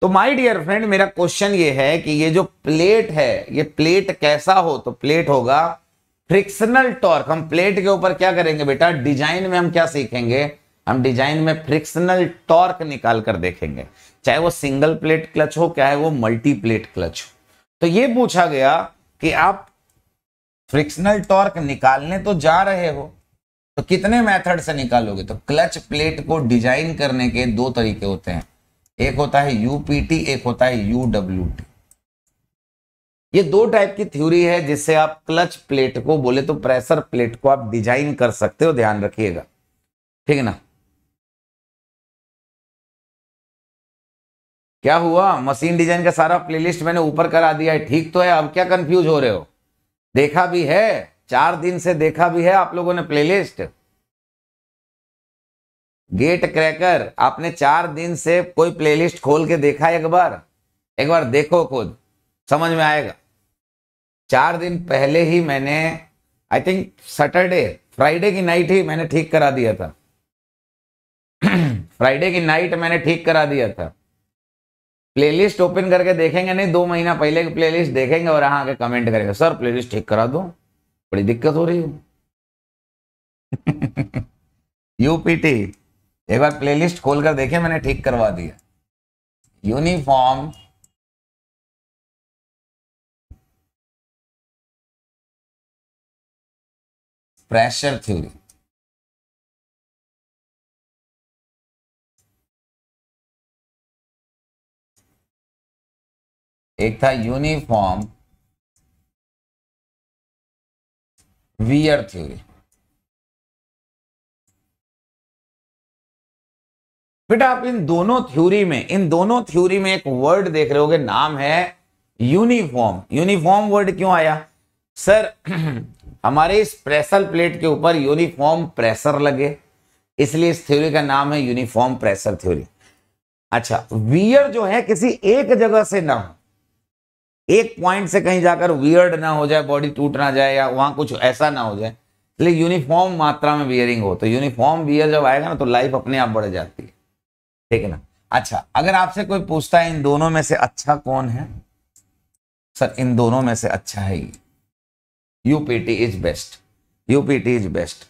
तो माय डियर फ्रेंड मेरा क्वेश्चन ये है कि ये जो प्लेट है ये प्लेट कैसा हो तो प्लेट होगा फ्रिक्शनल टॉर्क हम प्लेट के ऊपर क्या करेंगे बेटा डिजाइन में हम क्या सीखेंगे हम डिजाइन में फ्रिक्शनल टॉर्क निकाल कर देखेंगे चाहे वो सिंगल प्लेट क्लच हो चाहे वो मल्टी प्लेट क्लच हो तो ये पूछा गया कि आप फ्रिक्शनल टॉर्क निकालने तो जा रहे हो तो कितने मेथड से निकालोगे तो क्लच प्लेट को डिजाइन करने के दो तरीके होते हैं एक होता है यूपीटी एक होता है यूडब्ल्यूटी ये दो टाइप की थ्योरी है जिससे आप क्लच प्लेट को बोले तो प्रेशर प्लेट को आप डिजाइन कर सकते हो ध्यान रखिएगा ठीक है ना क्या हुआ मशीन डिजाइन का सारा प्लेलिस्ट मैंने ऊपर करा दिया है ठीक तो है अब क्या कंफ्यूज हो रहे हो देखा भी है चार दिन से देखा भी है आप लोगों ने प्लेलिस्ट गेट क्रैकर आपने चार दिन से कोई प्लेलिस्ट खोल के देखा है एक बार एक बार देखो खुद समझ में आएगा चार दिन पहले ही मैंने आई थिंक सैटरडे फ्राइडे की नाइट ही मैंने ठीक करा दिया था फ्राइडे <clears throat> की नाइट मैंने ठीक करा दिया था प्लेलिस्ट ओपन करके देखेंगे नहीं दो महीना पहले की प्लेलिस्ट देखेंगे और यहाँ आके कमेंट करेंगे सर प्लेलिस्ट ठीक करा दो बड़ी दिक्कत हो रही है यूपीटी <laughs> एक बार प्लेलिस्ट खोलकर देखे मैंने ठीक करवा दिया यूनिफॉर्म प्रेशर थ्योरी एक था यूनिफॉर्म वीयर थ्योरी बेटा आप इन दोनों थ्योरी में इन दोनों थ्योरी में एक वर्ड देख रहे होगे नाम है यूनिफॉर्म यूनिफॉर्म वर्ड क्यों आया सर <clears throat> हमारे इस प्रेशर प्लेट के ऊपर यूनिफॉर्म प्रेशर लगे इसलिए इस थ्योरी का नाम है यूनिफॉर्म प्रेशर थ्योरी अच्छा वियर जो है किसी एक जगह से ना हो एक पॉइंट से कहीं जाकर वियर्ड ना हो जाए बॉडी टूट ना जाए या वहां कुछ ऐसा ना हो जाए इसलिए यूनिफॉर्म मात्रा में वियरिंग हो तो यूनिफॉर्म वियर जब आएगा ना तो लाइफ अपने आप बढ़ जाती है ठीक है ना अच्छा अगर आपसे कोई पूछता है इन दोनों में से अच्छा कौन है सर इन दोनों में से अच्छा है UPT is best UPT is best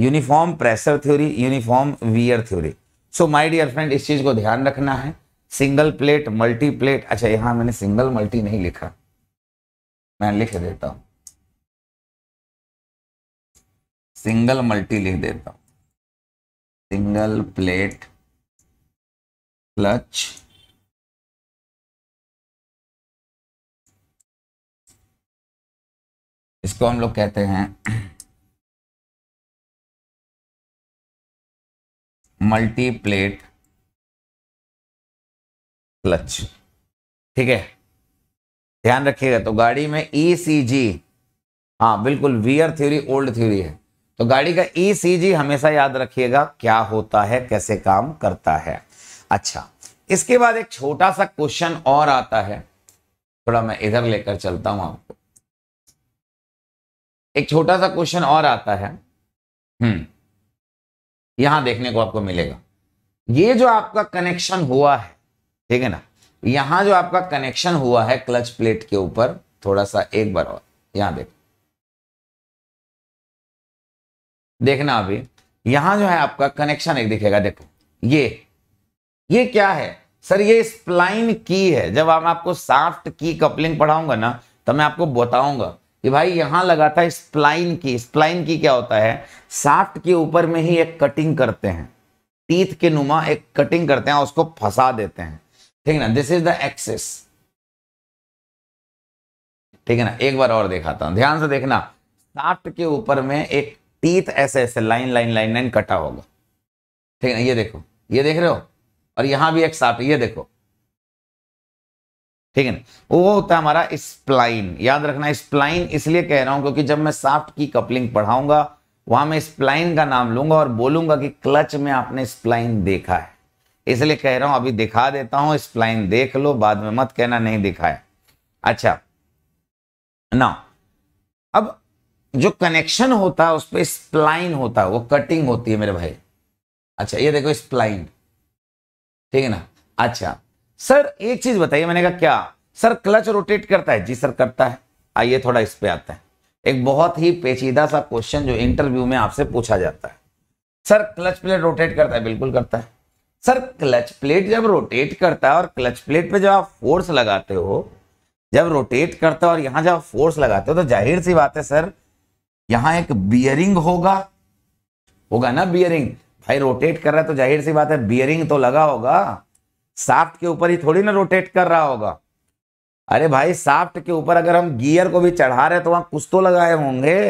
uniform pressure theory uniform wear theory so my dear friend इस चीज को ध्यान रखना है सिंगल प्लेट मल्टी प्लेट अच्छा यहां मैंने सिंगल मल्टी नहीं लिखा मैं लिख देता हूं सिंगल मल्टी लिख देता हूं सिंगल प्लेट क्लच इसको हम लोग कहते हैं मल्टी प्लेट क्लच ठीक है ध्यान रखिएगा तो गाड़ी में ई सी जी हाँ बिल्कुल वीयर थ्योरी ओल्ड थ्योरी है तो गाड़ी का ई सी जी हमेशा याद रखिएगा क्या होता है कैसे काम करता है अच्छा इसके बाद एक छोटा सा क्वेश्चन और आता है थोड़ा मैं इधर लेकर चलता हूं आपको एक छोटा सा क्वेश्चन और आता है हम्म यहां देखने को आपको मिलेगा ये जो आपका कनेक्शन हुआ है ठीक है ना यहां जो आपका कनेक्शन हुआ है क्लच प्लेट के ऊपर थोड़ा सा एक बार और यहां देखो देखना अभी यहां जो है आपका कनेक्शन एक दिखेगा देखो ये ये क्या है सर ये स्प्लाइन की है जब हम आपको साफ्ट की कपलिंग पढ़ाऊंगा ना तो मैं आपको बताऊंगा कि भाई यहां लगा था स्प्लाइन की स्प्लाइन की क्या होता है साफ्ट के ऊपर में ही एक कटिंग करते हैं टीथ के नुमा एक कटिंग करते हैं उसको फंसा देते हैं ठीक ना दिस इज द एक्सेस ठीक है ना एक बार और दिखाता हूं ध्यान से देखना साफ्ट के ऊपर में एक टीथ ऐसे ऐसे लाइन लाइन लाइन लाइन कटा होगा ठीक है ना ये देखो ये देख रहे हो और यहां भी एक साफ ये देखो ठीक है ना वो होता है हमारा स्प्लाइन याद रखना स्प्लाइन इसलिए कह रहा हूं क्योंकि जब मैं साफ्ट की कपलिंग पढ़ाऊंगा वहां मैं स्प्लाइन का नाम लूंगा और बोलूंगा कि क्लच में आपने स्प्लाइन देखा है इसलिए कह रहा हूं अभी दिखा देता हूं स्प्लाइन देख लो बाद में मत कहना नहीं दिखाया अच्छा ना अब जो कनेक्शन होता है उस पर स्प्लाइन होता है वो कटिंग होती है मेरे भाई अच्छा ये देखो स्प्लाइन ठीक है ना अच्छा सर एक चीज बताइए मैंने कहा क्या सर क्लच रोटेट करता है जी सर करता है आइए थोड़ा इस पे आता है एक बहुत ही पेचीदा सा क्वेश्चन जो इंटरव्यू में आपसे पूछा जाता है सर क्लच प्लेट रोटेट करता है बिल्कुल करता है सर क्लच प्लेट जब रोटेट करता है और क्लच प्लेट पे जब आप फोर्स लगाते हो जब रोटेट करता है और यहाँ जब आप फोर्स लगाते हो तो जाहिर सी बात है सर यहाँ एक बियरिंग होगा होगा ना बियरिंग भाई रोटेट कर रहा है तो जाहिर सी बात है बियरिंग तो लगा होगा साफ्ट के ऊपर ही थोड़ी ना रोटेट कर रहा होगा अरे भाई साफ्ट के ऊपर अगर हम गियर को भी चढ़ा रहे तो वहां कुछ तो लगाए होंगे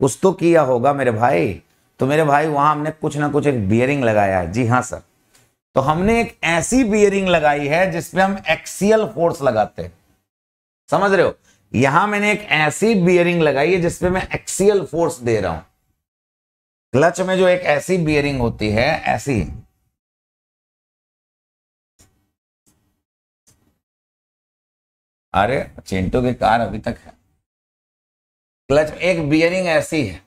कुछ तो किया होगा मेरे भाई तो मेरे भाई वहां हमने कुछ ना कुछ एक बियरिंग लगाया है जी हाँ सर तो हमने एक ऐसी बियरिंग लगाई है जिसपे हम एक्सियल फोर्स लगाते हैं समझ रहे हो यहां मैंने एक ऐसी बियरिंग लगाई है जिसपे मैं एक्सियल फोर्स दे रहा हूं क्लच में जो एक ऐसी बियरिंग होती है ऐसी अरे चिंटू की कार अभी तक है क्लच एक बियरिंग ऐसी है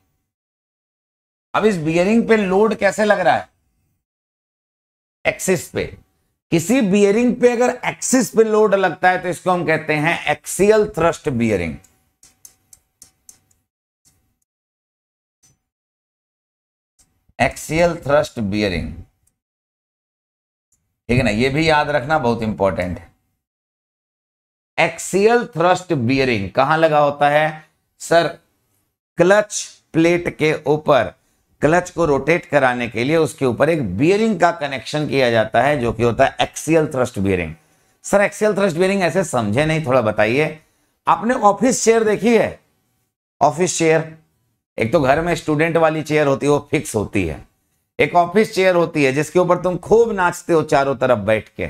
अब इस बियरिंग पे लोड कैसे लग रहा है एक्सिस पे किसी बियरिंग पे अगर एक्सिस पे लोड लगता है तो इसको हम कहते हैं axial thrust bearing axial thrust bearing ठीक है ना ये भी याद रखना बहुत इंपॉर्टेंट है एक्सियल थ्रस्ट बियरिंग कहां लगा होता है सर क्लच प्लेट के ऊपर क्लच को रोटेट कराने के लिए उसके ऊपर एक बियरिंग का कनेक्शन किया जाता है जो कि होता है axial thrust bearing sir axial thrust bearing ऐसे समझे नहीं थोड़ा बताइए आपने ऑफिस चेयर देखी है ऑफिस चेयर एक तो घर में स्टूडेंट वाली चेयर होती है वो फिक्स होती है एक ऑफिस चेयर होती है जिसके ऊपर तुम खूब नाचते हो चारों तरफ बैठ के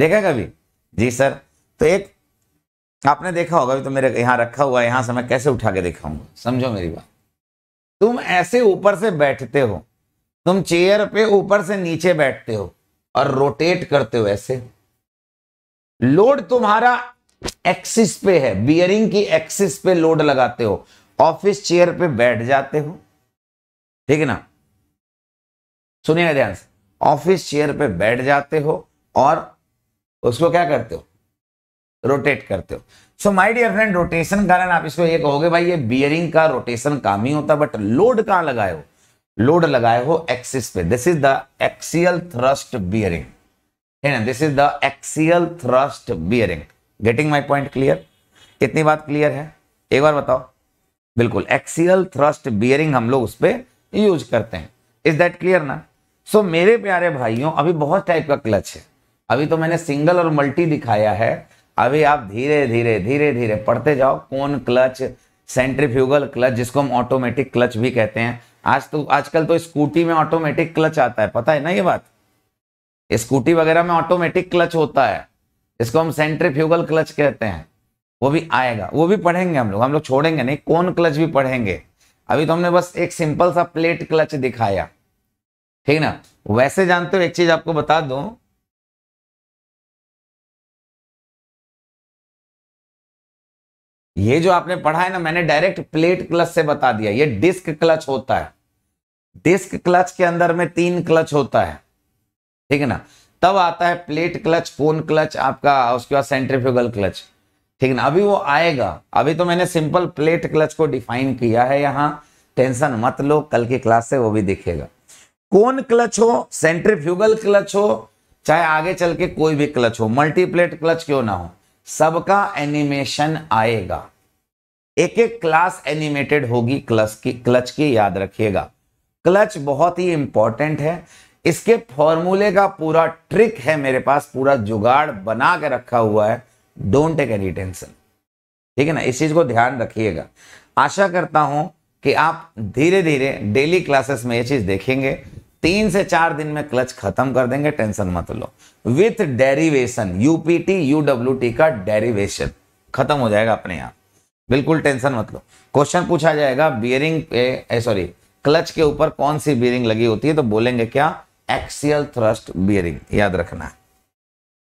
देखा कभी जी सर तो एक आपने देखा होगा तो मेरे यहां रखा हुआ है यहां से मैं कैसे उठा के दिखाऊंगा समझो मेरी बात तुम ऐसे ऊपर से बैठते हो तुम चेयर पे ऊपर से नीचे बैठते हो और रोटेट करते हो ऐसे लोड तुम्हारा एक्सिस पे है बियरिंग की एक्सिस पे लोड लगाते हो ऑफिस चेयर पे बैठ जाते हो ठीक है ना सुनिए ध्यान से ऑफिस चेयर पे बैठ जाते हो और उसको क्या करते हो रोटेट करते हो so my dear friend rotation कारण आप इसको ये कहोगे भाई ये बियरिंग का रोटेशन काम ही होता बट लोड कहाँ लगाए हो लोड लगाए हो एक्सिस पे this is the axial thrust bearing है ना this is the axial thrust bearing getting my point clear इतनी बात क्लियर है एक बार बताओ बिल्कुल एक्सियल थ्रस्ट बियरिंग हम लोग उस पर यूज करते हैं इज दैट क्लियर ना सो so, मेरे प्यारे भाइयों अभी बहुत टाइप का क्लच है अभी तो मैंने सिंगल और मल्टी दिखाया है अभी आप धीरे धीरे धीरे धीरे पढ़ते जाओ कौन क्लच सेंट्रीफ्यूगल क्लच जिसको हम ऑटोमेटिक क्लच भी कहते हैं आज तो आजकल तो स्कूटी में ऑटोमेटिक क्लच आता है पता है ना ये बात स्कूटी वगैरह में ऑटोमेटिक क्लच होता है इसको हम सेंट्रीफ्यूगल क्लच कहते हैं वो भी आएगा वो भी पढ़ेंगे हम लोग हम लोग छोड़ेंगे नहीं कौन क्लच भी पढ़ेंगे अभी तो हमने बस एक सिंपल सा प्लेट क्लच दिखाया ठीक ना वैसे जानते हो एक चीज आपको बता दूं ये जो आपने पढ़ा है ना मैंने डायरेक्ट प्लेट क्लच से बता दिया ये डिस्क क्लच होता है डिस्क क्लच के अंदर में तीन क्लच होता है ठीक है ना तब आता है प्लेट क्लच फोन क्लच आपका उसके बाद सेंट्रीफ्यूगल क्लच ठीक है ना अभी वो आएगा अभी तो मैंने सिंपल प्लेट क्लच को डिफाइन किया है यहाँ टेंशन मत लो कल की क्लास से वो भी दिखेगा कौन क्लच हो सेंट्रीफ्यूगल क्लच हो चाहे आगे चल के कोई भी क्लच हो मल्टीप्लेट क्लच क्यों ना हो सबका एनिमेशन आएगा एक एक क्लास एनिमेटेड होगी क्लच की क्लच की याद रखिएगा क्लच बहुत ही इंपॉर्टेंट है इसके फॉर्मूले का पूरा ट्रिक है मेरे पास पूरा जुगाड़ बना के रखा हुआ है डोंट टेक एनी टेंशन ठीक है ना इस चीज को ध्यान रखिएगा आशा करता हूं कि आप धीरे धीरे डेली क्लासेस में ये चीज देखेंगे तीन से चार दिन में क्लच खत्म कर देंगे टेंशन मत लो विथ डेरिवेशन यूपीटी यूडब्ल्यूटी का डेरिवेशन खत्म हो जाएगा अपने यहां बिल्कुल टेंशन मत लो क्वेश्चन पूछा जाएगा बियरिंग पे सॉरी क्लच के ऊपर कौन सी बियरिंग लगी होती है तो बोलेंगे क्या एक्सियल थ्रस्ट बियरिंग याद रखना है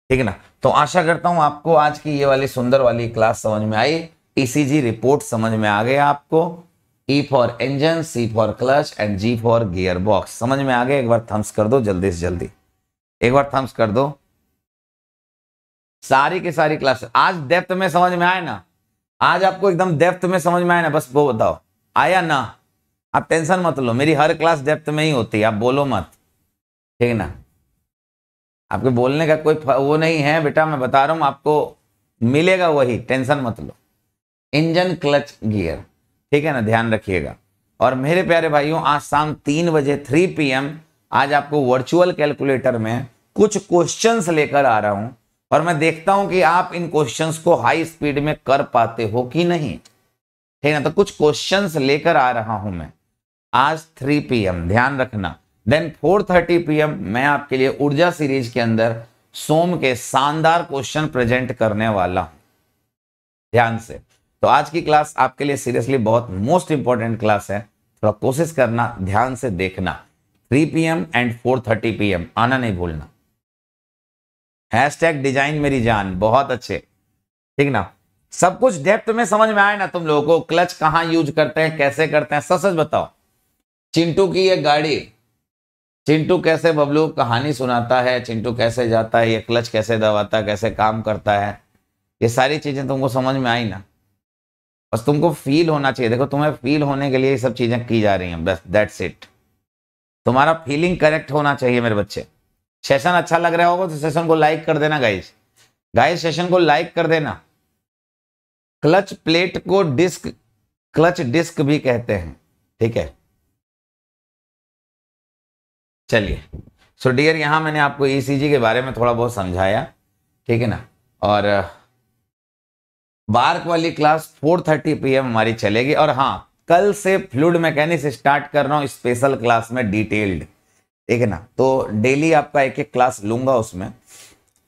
ठीक है ना तो आशा करता हूं आपको आज की ये वाली सुंदर वाली क्लास समझ में आई ईसीजी e रिपोर्ट समझ में आ गया आपको E for engine C for clutch and G for gear box समझ में आ गया एक बार थम्स कर दो जल्दी से जल्दी एक बार थम्स कर दो सारी के सारी क्लास आज डेप्थ में समझ में आए ना आज आपको एकदम डेप्थ में समझ में आए ना बस वो बताओ आया ना आप टेंशन मत लो मेरी हर क्लास डेप्थ में ही होती है आप बोलो मत ठीक ना आपके बोलने का कोई वो नहीं है बेटा मैं बता रहा हूं आपको मिलेगा वही टेंशन मत लो इंजन क्लच गियर ठीक है ना ध्यान रखिएगा और मेरे प्यारे भाइयों आज शाम तीन बजे थ्री पी आज आपको वर्चुअल कैलकुलेटर में कुछ क्वेश्चंस लेकर आ रहा हूं और मैं देखता हूं कि आप इन क्वेश्चंस को हाई स्पीड में कर पाते हो कि नहीं ठीक है ना तो कुछ क्वेश्चंस लेकर आ रहा हूं मैं आज 3 पीएम ध्यान रखना देन 4:30 पीएम मैं आपके लिए ऊर्जा सीरीज के अंदर सोम के शानदार क्वेश्चन प्रेजेंट करने वाला हूं ध्यान से तो आज की क्लास आपके लिए सीरियसली बहुत मोस्ट इंपॉर्टेंट क्लास है थोड़ा तो कोशिश करना ध्यान से देखना 3 पीएम एंड 4:30 पीएम आना नहीं भूलना हैशटैग डिजाइन मेरी जान बहुत अच्छे ठीक ना सब कुछ डेप्थ में समझ में आए ना तुम लोगों को क्लच कहां यूज करते हैं कैसे करते हैं सच सच बताओ चिंटू की ये गाड़ी चिंटू कैसे बबलू कहानी सुनाता है चिंटू कैसे जाता है ये क्लच कैसे दबाता है कैसे काम करता है ये सारी चीजें तुमको समझ में आई ना बस तुमको फील होना चाहिए देखो तुम्हें फील होने के लिए ये सब चीज़ें की जा रही हैं बस दैट्स इट तुम्हारा फीलिंग करेक्ट होना चाहिए मेरे बच्चे सेशन अच्छा लग रहा होगा तो सेशन को लाइक कर देना गाइस गाइस सेशन को लाइक कर देना क्लच प्लेट को डिस्क क्लच डिस्क भी कहते हैं ठीक है चलिए सो डियर यहां मैंने आपको ईसीजी e के बारे में थोड़ा बहुत समझाया ठीक है ना और बार्क वाली क्लास 4:30 पीएम हमारी चलेगी और हाँ कल से फ्लूड मैकेनिक्स स्टार्ट कर रहा हूँ स्पेशल क्लास में डिटेल्ड ठीक है ना तो डेली आपका एक एक क्लास लूंगा उसमें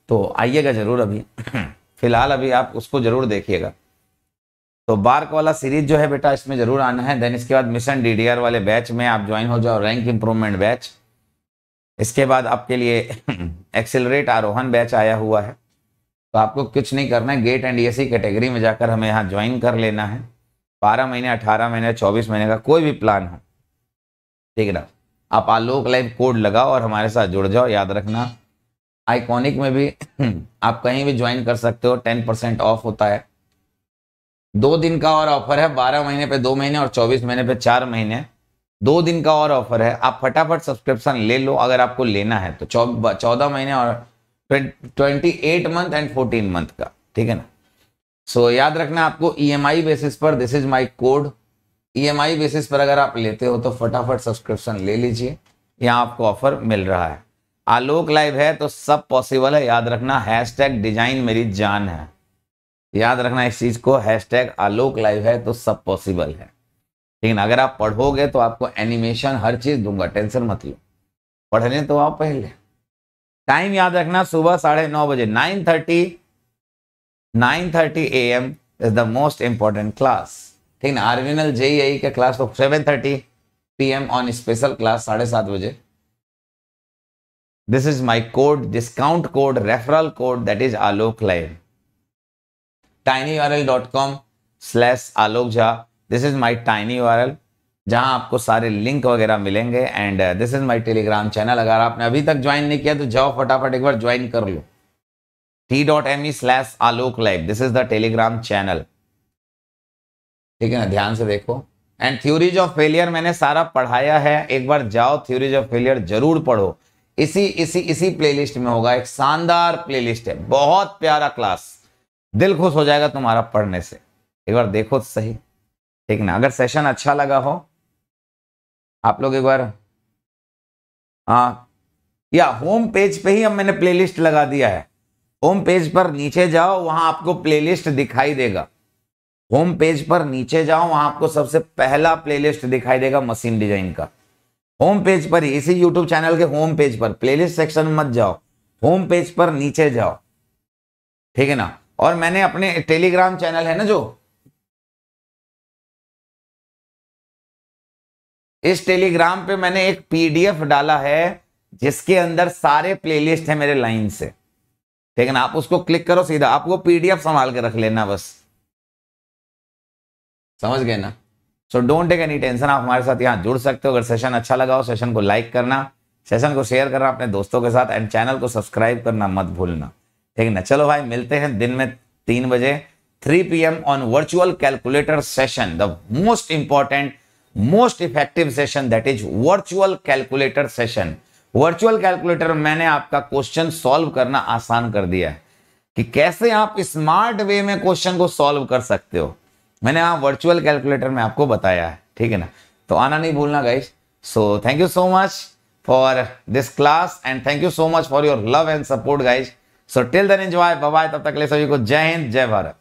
तो आइएगा जरूर अभी <clears throat> फिलहाल अभी आप उसको जरूर देखिएगा तो बार्क वाला सीरीज जो है बेटा इसमें जरूर आना है देन इसके बाद मिशन डीडीआर वाले बैच में आप ज्वाइन हो जाओ रैंक इंप्रूवमेंट बैच इसके बाद आपके लिए एक्सेलरेट <clears throat> आरोहन बैच आया हुआ है तो आपको कुछ नहीं करना है गेट एंड ईएससी कैटेगरी में जाकर हमें यहाँ ज्वाइन कर लेना है बारह महीने अठारह महीने चौबीस महीने का कोई भी प्लान हो ठीक है ना आप आलोक लाइव कोड लगाओ और हमारे साथ जुड़ जाओ याद रखना आइकॉनिक में भी <clears throat> आप कहीं भी ज्वाइन कर सकते हो टेन परसेंट ऑफ होता है दो दिन का और ऑफर है बारह महीने पे दो महीने और चौबीस महीने पे चार महीने दो दिन का और ऑफर है आप फटाफट सब्सक्रिप्शन ले लो अगर आपको लेना है तो चौदह महीने और twenty eight month and fourteen month का ठीक है ना सो so, याद रखना आपको ई e बेसिस पर this is my code E basis पर अगर आप लेते हो तो फटाफट सब्सक्रिप्शन ले लीजिए यहाँ आपको ऑफर मिल रहा है आलोक लाइव है तो सब पॉसिबल है याद रखना हैश टैग डिजाइन मेरी जान है याद रखना इस चीज़ को हैश टैग आलोक लाइव है तो सब पॉसिबल है लेकिन अगर आप पढ़ोगे तो आपको एनिमेशन हर चीज़ दूंगा टेंशन मत लो पढ़ने तो आप पहले टाइम याद रखना सुबह साढ़े नौ बजे nine thirty nine thirty A M is the most important class ठीक ना आरविनल जे आई का क्लास तो seven thirty P M on special class साढ़े सात बजे this is my code discount code referral code that is Alok live tiny R L dot com slash Alok Jha this is my tiny R जहां आपको सारे लिंक वगैरह मिलेंगे and this is my Telegram channel अगर आपने अभी तक ज्वाइन नहीं किया तो जाओ फटाफट एक बार ज्वाइन कर लो T dot M E slash Alok live this is the Telegram channel ठीक है ना ध्यान से देखो एंड थ्योरीज ऑफ फेलियर मैंने सारा पढ़ाया है एक बार जाओ थ्योरीज ऑफ फेलियर जरूर पढ़ो इसी इसी इसी प्लेलिस्ट में होगा एक शानदार प्लेलिस्ट है बहुत प्यारा क्लास दिल खुश हो जाएगा तुम्हारा पढ़ने से एक बार देखो सही ठीक ना अगर सेशन अच्छा लगा हो आप लोग एक बार हाँ या होम पेज पे ही हम मैंने प्लेलिस्ट लगा दिया है होम पेज पर नीचे जाओ वहां आपको प्लेलिस्ट दिखाई देगा होम पेज पर नीचे जाओ वहां आपको सबसे पहला प्लेलिस्ट दिखाई देगा मशीन डिजाइन का होम पेज पर इसी यूट्यूब चैनल के होम पेज पर प्लेलिस्ट सेक्शन मत जाओ होम पेज पर नीचे जाओ ठीक है ना और मैंने अपने टेलीग्राम चैनल है ना जो इस टेलीग्राम पे मैंने एक पीडीएफ डाला है जिसके अंदर सारे प्लेलिस्ट है मेरे लाइन से ठीक है ना आप उसको क्लिक करो सीधा आप वो पीडीएफ संभाल के रख लेना बस समझ गए ना so don't take any tension आप हमारे साथ यहाँ जुड़ सकते हो अगर सेशन अच्छा लगा हो सेशन को लाइक करना सेशन को शेयर करना अपने दोस्तों के साथ एंड चैनल को सब्सक्राइब करना मत भूलना ठीक है ना चलो भाई मिलते हैं दिन में तीन बजे P M on virtual calculator session the most important most effective session that is virtual calculator session virtual calculator मैंने आपका क्वेश्चन सॉल्व करना आसान कर दिया है कि कैसे आप स्मार्ट वे में क्वेश्चन को सॉल्व कर सकते हो मैंने आप वर्चुअल कैलकुलेटर में आपको बताया है ठीक है ना तो आना नहीं भूलना guys so thank you so much for this class and thank you so much for your love and support guys so till then enjoy bye तब तक ले सभी को जय हिंद जय भारत